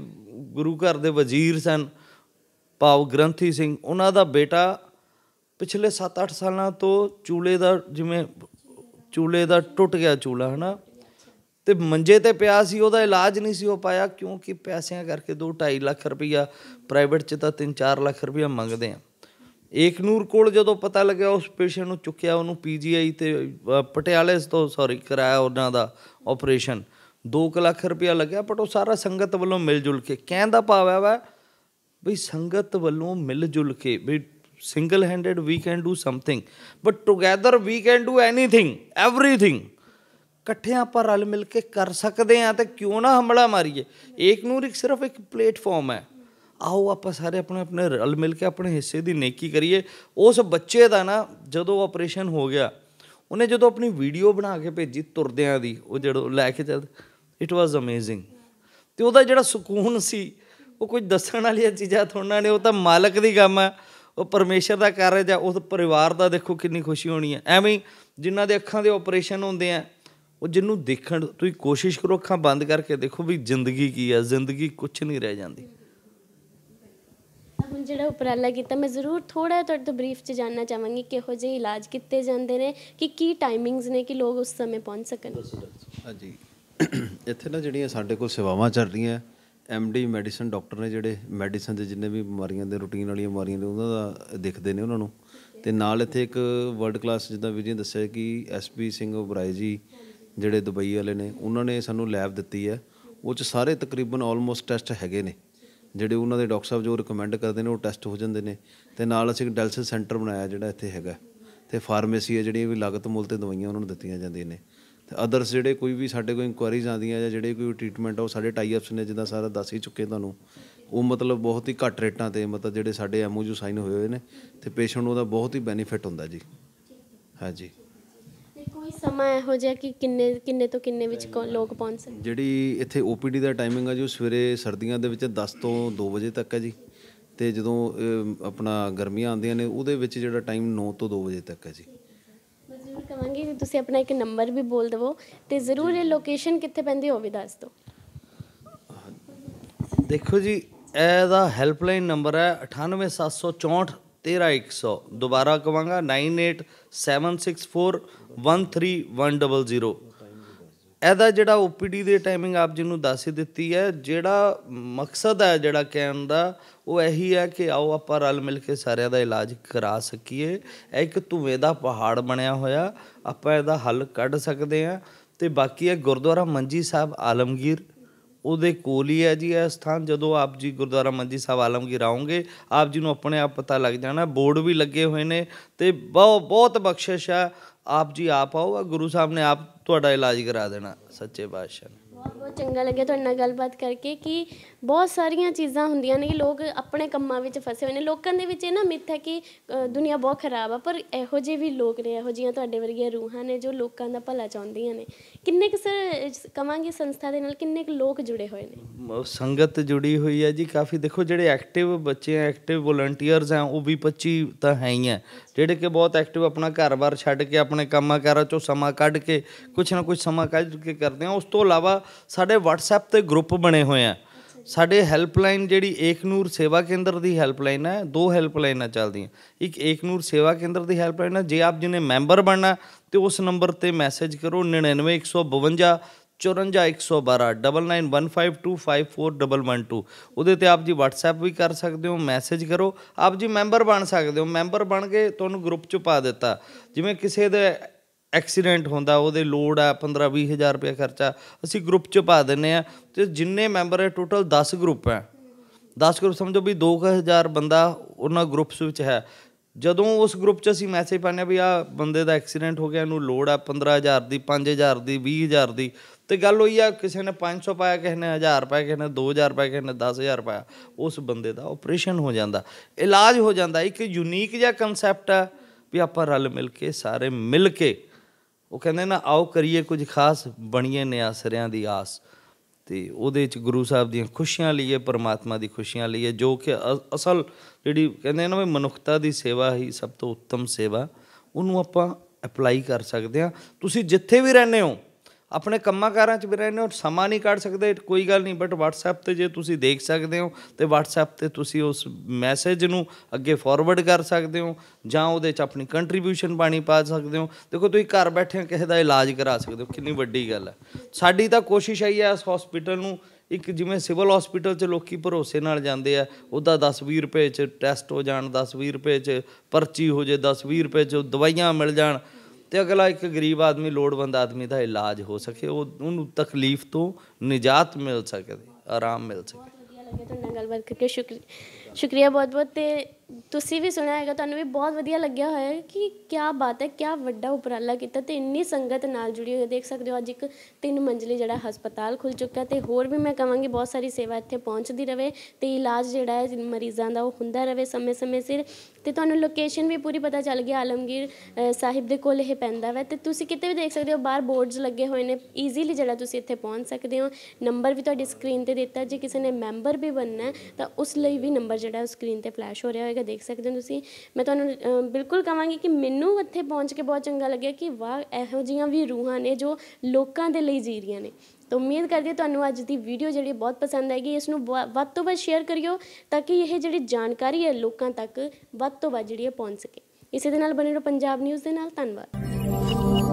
A: ਗੁਰੂ ਘਰ ਦੇ ਵਜ਼ੀਰ ਸਨ ਭਾਵ ਗ੍ਰੰਥੀ ਸਿੰਘ ਉਹਨਾਂ ਦਾ ਬੇਟਾ ਪਿਛਲੇ 7-8 ਸਾਲਾਂ ਤੋਂ ਚੂਲੇ ਦਾ ਜਿਵੇਂ ਚੂਲੇ ਦਾ ਟੁੱਟ ਗਿਆ ਚੂਲਾ ਹਨਾ ਤੇ ਮੰਜੇ ਤੇ ਪਿਆ ਸੀ ਉਹਦਾ ਇਲਾਜ ਨਹੀਂ ਸੀ ਹੋ ਪਾਇਆ ਕਿਉਂਕਿ ਪੈਸਿਆਂ ਕਰਕੇ 2.5 ਲੱਖ ਰੁਪਈਆ ਪ੍ਰਾਈਵੇਟ ਚ ਤਾਂ 3-4 ਲੱਖ ਰੁਪਈਆ ਮੰਗਦੇ ਆ ਏਕਨੂਰ ਕੋਲ ਜਦੋਂ ਪਤਾ ਲੱਗਿਆ ਉਸ ਪੇਸ਼ੈਂਟ ਨੂੰ ਚੁੱਕਿਆ ਉਹਨੂੰ ਪੀਜੀਆਈ ਤੇ ਪਟਿਆਲੇ ਤੋਂ ਸੌਰੀ ਕਰਾਇਆ ਉਹਨਾਂ ਦਾ ਆਪਰੇਸ਼ਨ 2 ਲੱਖ ਰੁਪਇਆ ਲੱਗਿਆ ਪਰ ਉਹ ਸਾਰਾ ਸੰਗਤ ਵੱਲੋਂ ਮਿਲ ਜੁਲ ਕੇ ਕਹਿੰਦਾ ਦਾ ਹੈ ਵਾ ਵੀ ਸੰਗਤ ਵੱਲੋਂ ਮਿਲ ਜੁਲ ਕੇ ਵੀ single handed we can do something but together we can do anything everything ਇਕੱਠੇ ਆਪਾਂ ਰਲ ਮਿਲ ਕੇ ਕਰ ਸਕਦੇ ਆ ਤੇ ਕਿਉਂ ਨਾ ਹਮਲਾ ਮਾਰੀਏ ਏਕਨੂਰ ਇੱਕ ਸਿਰਫ ਇੱਕ ਪਲੇਟਫਾਰਮ ਹੈ ਆਓ ਆਪਾਂ ਸਾਰੇ ਆਪਣੇ ਆਪਣੇ ਰਲ ਮਿਲ ਕੇ ਆਪਣੇ ਹਿੱਸੇ ਦੀ ਨੇਕੀ ਕਰੀਏ ਉਸ ਬੱਚੇ ਦਾ ਨਾ ਜਦੋਂ ਆਪਰੇਸ਼ਨ ਹੋ ਗਿਆ ਉਹਨੇ ਜਦੋਂ ਆਪਣੀ ਵੀਡੀਓ ਬਣਾ ਕੇ ਭੇਜੀ ਤੁਰਦਿਆਂ ਦੀ ਉਹ ਜਿਹੜਾ ਲੈ ਕੇ ਚੱਲ ਇਟ ਵਾਸ ਅਮੇਜ਼ਿੰਗ ਤੇ ਉਹਦਾ ਜਿਹੜਾ ਸਕੂਨ ਸੀ ਉਹ ਕੁਝ ਦੱਸਣ ਵਾਲੀਆਂ ਚੀਜ਼ਾਂ ਥੋੜਾ ਨੇ ਉਹ ਤਾਂ ਮਾਲਕ ਦੀ ਕੰਮ ਆ ਉਹ ਪਰਮੇਸ਼ਰ ਦਾ ਕਾਰਜ ਆ ਉਸ ਪਰਿਵਾਰ ਦਾ ਦੇਖੋ ਕਿੰਨੀ ਖੁਸ਼ੀ ਹੋਣੀ ਹੈ ਐਵੇਂ ਜਿਨ੍ਹਾਂ ਦੇ ਅੱਖਾਂ ਦੇ ਆਪਰੇਸ਼ਨ ਹੁੰਦੇ ਆ ਉਹ ਜਿੰਨੂੰ ਦੇਖਣ ਤੁਸੀਂ ਕੋਸ਼ਿਸ਼ ਕਰੋ ਅੱਖਾਂ ਬੰਦ ਕਰਕੇ ਦੇਖੋ ਵੀ ਜ਼ਿੰਦਗੀ ਕੀ ਆ ਜ਼ਿੰਦਗੀ ਕੁਝ ਨਹੀਂ ਰਹਿ ਜਾਂਦੀ
B: ਹੁਣ ਜਿਹੜਾ ਉਪਰਾਲਾ ਕੀਤਾ ਮੈਂ ਜ਼ਰੂਰ ਥੋੜਾ ਤੁਹਾਡੇ ਤੋਂ ਬਰੀਫ ਚ ਜਾਨਣਾ ਚਾਹਾਂਗੀ ਕਿਹੋ ਜਿਹੇ ਇਲਾਜ ਕੀਤੇ ਜਾਂਦੇ ਨੇ ਕਿ ਕੀ ਟਾਈਮਿੰਗਸ ਨੇ ਕਿ ਲੋਕ ਉਸ ਸਮੇਂ ਪਹੁੰਚ ਸਕਣ
D: ਹਾਂਜੀ ਇੱਥੇ ਨਾ ਜਿਹੜੀਆਂ ਸਾਡੇ ਕੋਲ ਸੇਵਾਵਾਂ ਚੱਲ ਰਹੀਆਂ ਐਮਡੀ ਮੈਡੀਸਨ ਡਾਕਟਰ ਨੇ ਜਿਹੜੇ ਮੈਡੀਸਨ ਦੇ ਜਿੰਨੇ ਵੀ ਬਿਮਾਰੀਆਂ ਦੇ ਰੂਟੀਨ ਵਾਲੀਆਂ ਬਿਮਾਰੀਆਂ ਨੇ ਉਹਨਾਂ ਦਾ ਦੇਖਦੇ ਨੇ ਉਹਨਾਂ ਨੂੰ ਤੇ ਨਾਲ ਇੱਥੇ ਇੱਕ ਵਰਲਡ ਕਲਾਸ ਜਿੱਦਾਂ ਵੀ ਜੀ ਦੱਸਿਆ ਕਿ ਐਸਪੀ ਸਿੰਘ ਉਬਰਾਈ ਜੀ ਜਿਹੜੇ ਦੁਬਈ ਵਾਲੇ ਨੇ ਉਹਨਾਂ ਨੇ ਸਾਨੂੰ ਲੈਬ ਦਿੱਤੀ ਹੈ ਉਹ ਚ ਸਾਰੇ ਤਕਰੀਬਨ ਆਲਮੋਸਟ ਟੈਸਟ ਹੈਗੇ ਨੇ ਜਿਹੜੇ ਉਹਨਾਂ ਦੇ ਡਾਕਟਰ ਸਾਹਿਬ ਜੋ ਰეკਮੈਂਡ ਕਰਦੇ ਨੇ ਉਹ ਟੈਸਟ ਹੋ ਜਾਂਦੇ ਨੇ ਤੇ ਨਾਲ ਅਸੀਂ ਇੱਕ ਡਾਇਲਸਿਸ ਸੈਂਟਰ ਬਣਾਇਆ ਜਿਹੜਾ ਇੱਥੇ ਹੈਗਾ ਤੇ ਫਾਰਮੇਸੀ ਹੈ ਜਿਹੜੀ ਵੀ ਲਾਗਤ ਮੁੱਲ ਤੇ ਦਵਾਈਆਂ ਉਹਨਾਂ ਨੂੰ ਦਿੱਤੀਆਂ ਜਾਂਦੀਆਂ ਨੇ ਤੇ ਅਦਰਸ ਜਿਹੜੇ ਕੋਈ ਵੀ ਸਾਡੇ ਕੋਲ ਇਨਕੁਆਰੀਜ਼ ਆਉਂਦੀਆਂ ਜਾਂ ਜਿਹੜੇ ਕੋਈ ਟ੍ਰੀਟਮੈਂਟ ਆ ਉਹ ਸਾਡੇ ਟਾਈ ਅਪਸ ਨੇ ਜਿੱਦਾਂ ਸਾਰਾ ਦੱਸ ਹੀ ਚੁੱਕੇ ਤੁਹਾਨੂੰ ਉਹ ਮਤਲਬ ਬਹੁਤ ਹੀ ਘੱਟ ਰੇਟਾਂ ਤੇ ਮਤਲਬ ਜਿਹੜੇ ਸਾਡੇ ਐਮਓਯੂ ਸਾਈਨ ਹੋਏ ਹੋਏ ਨੇ ਤੇ ਪੇਸ਼ੈਂਟ ਨੂੰ ਉਹਦਾ ਬਹੁਤ ਹੀ ਬੈਨੀਫਿਟ ਹੁੰਦਾ ਜੀ ਹਾਂਜੀ
B: ਕੋਈ ਸਮਾਂ ਇਹੋ ਜਿਹਾ ਕਿ ਕਿੰਨੇ ਕਿੰਨੇ ਤੋਂ ਕਿੰਨੇ ਵਿੱਚ ਲੋਕ ਪਹੁੰਚ ਸਕਦੇ
D: ਜਿਹੜੀ ਇੱਥੇ ਓਪੀਡੀ ਦਾ ਟਾਈਮਿੰਗ ਆ ਜੀ ਉਹ ਸਵੇਰੇ ਸਰਦੀਆਂ ਦੇ ਵਿੱਚ 10 ਤੋਂ 2 ਵਜੇ ਤੱਕ ਹੈ ਜੀ ਤੇ ਜਦੋਂ ਆਪਣਾ ਗਰਮੀਆਂ ਆਉਂਦੀਆਂ ਨੇ ਉਹਦੇ ਵਿੱਚ ਜਿਹੜਾ ਟਾਈਮ 9 ਤੋਂ 2 ਵਜੇ ਤੱਕ ਹੈ ਜੀ
B: ਮੈਂ ਕਹਾਂਗੀ ਕਿ ਤੁਸੀਂ ਆਪਣਾ ਇੱਕ ਨੰਬਰ ਵੀ ਬੋਲ ਦਿਵੋ ਤੇ ਜ਼ਰੂਰ ਇਹ ਲੋਕੇਸ਼ਨ ਕਿੱਥੇ ਪੈਂਦੀ ਉਹ ਵੀ ਦੱਸ ਦਿਓ
A: ਦੇਖੋ ਜੀ ਇਹਦਾ ਹੈਲਪਲਾਈਨ ਨੰਬਰ ਹੈ 98764 13100 ਦੁਬਾਰਾ ਕਵਾਂਗਾ 9876413100 ਇਹਦਾ ਜਿਹੜਾ ਓਪੀਡੀ ਦੇ ਟਾਈਮਿੰਗ ਆਪ ਜੀ ਨੂੰ ਦੱਸ ਹੀ ਦਿੱਤੀ ਹੈ ਜਿਹੜਾ ਮਕਸਦ ਹੈ ਜਿਹੜਾ ਕਹਿਣ ਦਾ ਉਹ ਇਹੀ ਹੈ ਕਿ ਆਓ ਆਪਾਂ ਰਲ ਮਿਲ ਕੇ ਸਾਰਿਆਂ ਦਾ ਇਲਾਜ ਕਰਾ ਸਕੀਏ ਇਹ ਇੱਕ ਧੂਵੇਂ ਦਾ ਪਹਾੜ ਬਣਿਆ ਹੋਇਆ ਆਪਾਂ ਇਹਦਾ ਹੱਲ ਕੱਢ ਸਕਦੇ ਆ ਤੇ ਬਾਕੀ ਹੈ ਗੁਰਦੁਆਰਾ ਮੰਜੀ ਸਾਹਿਬ ਆਲਮਗੀਰ ਉਹਦੇ ਕੋਲ ਹੀ ਹੈ ਜੀ ਇਹ ਸਥਾਨ ਜਦੋਂ ਆਪ ਜੀ ਗੁਰਦੁਆਰਾ ਮੰਜੀ ਸਾਹਿਬ ਆਲਮਗੀਰ ਆਉਂਗੇ ਆਪ ਜੀ ਨੂੰ ਆਪਣੇ ਆਪ ਪਤਾ ਲੱਗ ਜਾਣਾ ਬੋਰਡ ਵੀ ਲੱਗੇ ਹੋਏ ਨੇ ਤੇ ਬਹੁਤ ਬਹੁਤ ਬਖਸ਼ਿਸ਼ ਆ ਆਪ ਜੀ ਆਪ ਆਓ ਗੁਰੂ ਸਾਹਿਬ ਨੇ ਆਪ ਤੁਹਾਡਾ ਇਲਾਜ ਕਰਾ ਦੇਣਾ ਸੱਚੇ ਬਾਦਸ਼ਾਹ
B: ਬਹੁਤ ਬਹੁਤ ਚੰਗਾ ਲੱਗਿਆ ਤੁਹਾਡੇ ਨਾਲ ਗੱਲਬਾਤ ਕਰਕੇ ਕਿ ਬਹੁਤ ਸਾਰੀਆਂ ਚੀਜ਼ਾਂ ਹੁੰਦੀਆਂ ਨੇ ਕਿ ਲੋਕ ਆਪਣੇ ਕੰਮਾਂ ਵਿੱਚ ਫਸੇ ਹੋਏ ਨੇ ਲੋਕਾਂ ਦੇ ਵਿੱਚ ਇਹ ਨਾ ਮਿੱਥ ਹੈ ਕਿ ਦੁਨੀਆ ਬਹੁਤ ਖਰਾਬ ਆ ਪਰ ਇਹੋ ਜਿਹੇ ਵੀ ਲੋਕ ਨੇ ਇਹੋ ਜੀਆਂ ਤੁਹਾਡੇ ਵਰਗੀਆਂ ਰੂਹਾਂ ਨੇ ਜੋ ਲੋਕਾਂ ਦਾ ਭਲਾ ਚਾਹੁੰਦੀਆਂ ਨੇ ਕਿੰਨੇ ਕਿ ਸਰ ਕਵਾਂਗੇ ਸੰਸਥਾ ਦੇ ਨਾਲ ਕਿੰਨੇ ਕਿ ਲੋਕ ਜੁੜੇ ਹੋਏ ਨੇ
A: ਸੰਗਤ ਜੁੜੀ ਹੋਈ ਹੈ ਜੀ ਕਾਫੀ ਦੇਖੋ ਜਿਹੜੇ ਐਕਟਿਵ ਬੱਚੇ ਆ ਐਕਟਿਵ ਵੋਲੰਟੀਅਰਸ ਆ ਉਹ ਵੀ 25 ਤਾਂ ਹੈ ਹੀ ਆ ਜਿਹੜੇ ਕਿ ਬਹੁਤ ਐਕਟਿਵ ਆਪਣਾ ਘਰ-ਬਾਰ ਛੱਡ ਕੇ ਆਪਣੇ ਕੰਮਾਂ ਕਾਰਾਂ ਚੋਂ ਸਮਾਂ ਕੱਢ ਕੇ ਕੁਝ ਨਾ ਕੁਝ ਸਮਾਂ ਕੱਢ ਕੇ ਕਰਦੇ ਆ ਉਸ ਤੋਂ ਇਲਾਵਾ ਸਾਡੇ WhatsApp ਤੇ ਗਰੁੱਪ ਬਣੇ ਹੋਏ ਆ ਸਾਡੇ ਹੈਲਪਲਾਈਨ ਜਿਹੜੀ ਏਕਨੂਰ ਸੇਵਾ ਕੇਂਦਰ ਦੀ ਹੈਲਪਲਾਈਨ ਹੈ ਦੋ ਹੈਲਪਲਾਈਨਾਂ ਚੱਲਦੀਆਂ ਇੱਕ ਏਕਨੂਰ ਸੇਵਾ ਕੇਂਦਰ ਦੀ ਹੈਲਪਲਾਈਨ ਹੈ ਜੇ ਆਪ ਜਿਹਨੇ ਮੈਂਬਰ ਬਣਨਾ ਤੇ ਉਸ ਨੰਬਰ ਤੇ ਮੈਸੇਜ ਕਰੋ 99152 54112 9915254112 ਉਹਦੇ ਤੇ ਆਪ ਜੀ WhatsApp ਵੀ ਕਰ ਸਕਦੇ ਹੋ ਮੈਸੇਜ ਕਰੋ ਆਪ ਜੀ ਮੈਂਬਰ ਬਣ ਸਕਦੇ ਹੋ ਮੈਂਬਰ ਬਣ ਕੇ ਤੁਹਾਨੂੰ ਗਰੁੱਪ ਚ ਪਾ ਦਿੱਤਾ ਜਿਵੇਂ ਕਿਸੇ ਦੇ ਐਕਸੀਡੈਂਟ ਹੁੰਦਾ ਉਹਦੇ ਲੋਡ ਆ 15 20000 ਰੁਪਏ ਖਰਚਾ ਅਸੀਂ ਗਰੁੱਪ ਚ ਪਾ ਦਿੰਨੇ ਆ ਤੇ ਜਿੰਨੇ ਮੈਂਬਰ ਹੈ ਟੋਟਲ 10 ਗਰੁੱਪ ਹੈ 10 ਗਰੁੱਪ ਸਮਝੋ ਵੀ 2000 ਬੰਦਾ ਉਹਨਾਂ ਗਰੁੱਪਸ ਵਿੱਚ ਹੈ ਜਦੋਂ ਉਸ ਗਰੁੱਪ 'ਚ ਅਸੀਂ ਮੈਸੇਜ ਆ ਵੀ ਆ ਬੰਦੇ ਦਾ ਐਕਸੀਡੈਂਟ ਹੋ ਗਿਆ ਇਹਨੂੰ ਲੋਡ ਆ 15000 ਦੀ 5000 ਦੀ 20000 ਦੀ ਤੇ ਗੱਲ ਹੋਈ ਆ ਕਿਸੇ ਨੇ 500 ਪਾਇਆ ਕਿਸੇ ਨੇ 1000 ਰੁਪਏ ਕਿਸੇ ਨੇ 2000 ਰੁਪਏ ਕਿਸੇ ਨੇ 10000 ਪਾਇਆ ਉਸ ਬੰਦੇ ਦਾ ਆਪਰੇਸ਼ਨ ਹੋ ਜਾਂਦਾ ਇਲਾਜ ਹੋ ਜਾਂਦਾ ਇੱਕ ਯੂਨੀਕ ਜਿਹਾ ਕਨਸੈਪਟ ਆ ਵੀ ਆਪਾਂ ਰਲ ਮਿਲ ਕੇ ਸਾਰੇ ਮਿਲ ਕੇ ਉਹ ਕਹਿੰਦੇ ਨਾ ਆਓ ਕਰੀਏ ਕੁਝ ਖਾਸ ਬਣੀਏ ਨਿਆਸਰਿਆਂ ਦੀ ਆਸ ਤੇ ਉਹਦੇ ਵਿੱਚ ਗੁਰੂ ਸਾਹਿਬ ਦੀਆਂ ਖੁਸ਼ੀਆਂ ਲਈਏ ਪਰਮਾਤਮਾ ਦੀ ਖੁਸ਼ੀਆਂ ਲਈਏ ਜੋ ਕਿ ਅਸਲ ਜਿਹੜੀ ਕਹਿੰਦੇ ਨਾ ਵੀ ਮਨੁੱਖਤਾ ਦੀ ਸੇਵਾ ਹੀ ਸਭ ਤੋਂ ਉੱਤਮ ਸੇਵਾ ਉਹਨੂੰ ਆਪਾਂ ਅਪਲਾਈ ਕਰ ਸਕਦੇ ਆ ਤੁਸੀਂ ਜਿੱਥੇ ਵੀ ਰਹਿੰਦੇ ਹੋ ਆਪਣੇ ਕੰਮਾਂ ਕਾਰਾਂ 'ਚ ਵੀਰੇ ਹੋ ਸਮਾਂ ਨਹੀਂ ਕੱਢ ਸਕਦੇ ਕੋਈ ਗੱਲ ਨਹੀਂ ਬਟ WhatsApp ਤੇ ਜੇ ਤੁਸੀਂ ਦੇਖ ਸਕਦੇ ਹੋ ਤੇ WhatsApp ਤੇ ਤੁਸੀਂ ਉਸ ਮੈਸੇਜ ਨੂੰ ਅੱਗੇ ਫਾਰਵਰਡ ਕਰ ਸਕਦੇ ਹੋ ਜਾਂ ਉਹਦੇ 'ਚ ਆਪਣੀ ਕੰਟਰੀਬਿਊਸ਼ਨ ਪਾਣੀ ਪਾ ਸਕਦੇ ਹੋ ਦੇਖੋ ਤੁਸੀਂ ਘਰ ਬੈਠੇ ਕਿਸੇ ਦਾ ਇਲਾਜ ਕਰਾ ਸਕਦੇ ਹੋ ਕਿੰਨੀ ਵੱਡੀ ਗੱਲ ਹੈ ਸਾਡੀ ਤਾਂ ਕੋਸ਼ਿਸ਼ ਆਈ ਹੈ ਇਸ ਹਸਪੀਟਲ ਨੂੰ ਇੱਕ ਜਿਵੇਂ ਸਿਵਲ ਹਸਪੀਟਲ 'ਚ ਲੋਕੀ ਭਰੋਸੇ ਨਾਲ ਜਾਂਦੇ ਆ ਉਹਦਾ 10-20 ਰੁਪਏ 'ਚ ਟੈਸਟ ਹੋ ਜਾਣ 10-20 ਰੁਪਏ 'ਚ ਪਰਚੀ ਹੋ ਜੇ 10-20 ਰੁਪਏ 'ਚ ਦਵਾਈਆਂ ਮਿਲ ਜਾਣ ਤੇ ਅਗਲਾ ਇੱਕ ਗਰੀਬ ਆਦਮੀ ਲੋੜਵੰਦ ਆਦਮੀ ਦਾ ਇਲਾਜ ਹੋ ਸਕੇ ਉਹ ਉਹਨੂੰ ਤਕਲੀਫ ਤੋਂ ਨਿਜਾਤ ਮਿਲ ਸਕੇ ਆਰਾਮ ਮਿਲ ਸਕੇ ਬਹੁਤ ਵਧੀਆ
B: ਲੱਗਿਆ ਤੁਹਾਡੇ ਨਾਲ ਗੱਲਬਾਤ ਕਰਕੇ ਸ਼ੁਕਰੀਆ ਸ਼ੁਕਰੀਆ ਬਹੁਤ ਬਹੁਤ ਤੇ ਤੁਸੀਂ ਵੀ ਸੁਣਿਆ ਹੈਗਾ ਤੁਹਾਨੂੰ ਵੀ ਬਹੁਤ ਵਧੀਆ ਲੱਗਿਆ ਹੋਇਆ ਕਿ ਕੀ ਬਾਤ ਹੈ ਕੀ ਵੱਡਾ ਉਪਰਾਲਾ ਕੀਤਾ ਤੇ ਇੰਨੀ ਸੰਗਤ ਨਾਲ ਜੁੜੀ ਹੋਈ ਦੇਖ ਸਕਦੇ ਹੋ ਅੱਜ ਇੱਕ ਤਿੰਨ ਮੰਜ਼ਲੀ ਜਿਹੜਾ ਹਸਪਤਾਲ ਖੁੱਲ ਚੁੱਕਾ ਤੇ ਹੋਰ ਵੀ ਮੈਂ ਕਹਾਂਗੀ ਬਹੁਤ ਸਾਰੀ ਸੇਵਾ ਇੱਥੇ ਪਹੁੰਚਦੀ ਰਵੇ ਤੇ ਇਲਾਜ ਜਿਹੜਾ ਹੈ ਮਰੀਜ਼ਾਂ ਦਾ ਉਹ ਹੁੰਦਾ ਰਵੇ ਸਮੇਂ-ਸਮੇਂ ਸਿਰ ਤੇ ਤੁਹਾਨੂੰ ਲੋਕੇਸ਼ਨ ਵੀ ਪੂਰੀ ਪਤਾ ਚੱਲ ਗਈ ਆਲਮਗੀਰ ਸਾਹਿਬ ਦੇ ਕੋਲ ਇਹ ਪੈਂਦਾ ਵੈ ਤੇ ਤੁਸੀਂ ਕਿਤੇ ਵੀ ਦੇਖ ਸਕਦੇ ਹੋ ਬਾਹਰ ਬੋਰਡਸ ਲੱਗੇ ਹੋਏ ਨੇ ਈਜ਼ੀਲੀ ਜਿਹੜਾ ਤੁਸੀਂ ਇੱਥੇ ਪਹੁੰਚ ਸਕਦੇ ਹੋ ਨੰਬਰ ਵੀ ਤੁਹਾਡੀ ਸਕਰੀਨ ਤੇ ਦਿੱਤਾ ਜੇ ਕਿਸੇ ਨੇ ਮੈਂਬਰ ਵੀ ਬਣਨਾ ਤਾਂ ਉਸ ਲਈ ਵੀ ਨੰਬਰ ਜਿਹੜਾ ਸਕਰੀਨ ਤੇ ਫਲੈਸ਼ ਹੋ ਰਿਹਾ ਹੋਏਗਾ ਜਗ੍ਹਾ ਦੇਖ ਸਕਦੇ ਹੋ ਤੁਸੀਂ ਮੈਂ ਤੁਹਾਨੂੰ ਬਿਲਕੁਲ ਕਹਾਂਗੀ ਕਿ ਮੈਨੂੰ ਉੱਥੇ ਪਹੁੰਚ ਕੇ ਬਹੁਤ ਚੰਗਾ ਲੱਗਿਆ ਕਿ ਵਾਹ ਇਹੋ ਜੀਆਂ ਵੀ ਰੂਹਾਂ ਨੇ ਜੋ ਲੋਕਾਂ ਦੇ ਲਈ ਜੀ ਰਹੀਆਂ ਨੇ ਤਾਂ ਉਮੀਦ ਕਰਦੀ ਤੁਹਾਨੂੰ ਅੱਜ ਦੀ ਵੀਡੀਓ ਜਿਹੜੀ ਬਹੁਤ ਪਸੰਦ ਆਏਗੀ ਇਸ ਨੂੰ ਵੱਧ ਤੋਂ ਵੱਧ ਸ਼ੇਅਰ ਕਰਿਓ ਤਾਂ ਕਿ ਇਹ ਜਿਹੜੀ ਜਾਣਕਾਰੀ ਹੈ ਲੋਕਾਂ ਤੱਕ ਵੱਧ ਤੋਂ ਵੱਧ ਜਿਹੜੀ ਪਹੁੰਚ ਸਕੇ ਇਸੇ ਦੇ ਨਾਲ ਬਣੇ ਰਹੋ ਪੰਜਾਬ ਨਿਊਜ਼ ਦੇ ਨਾਲ ਧੰਨਵਾਦ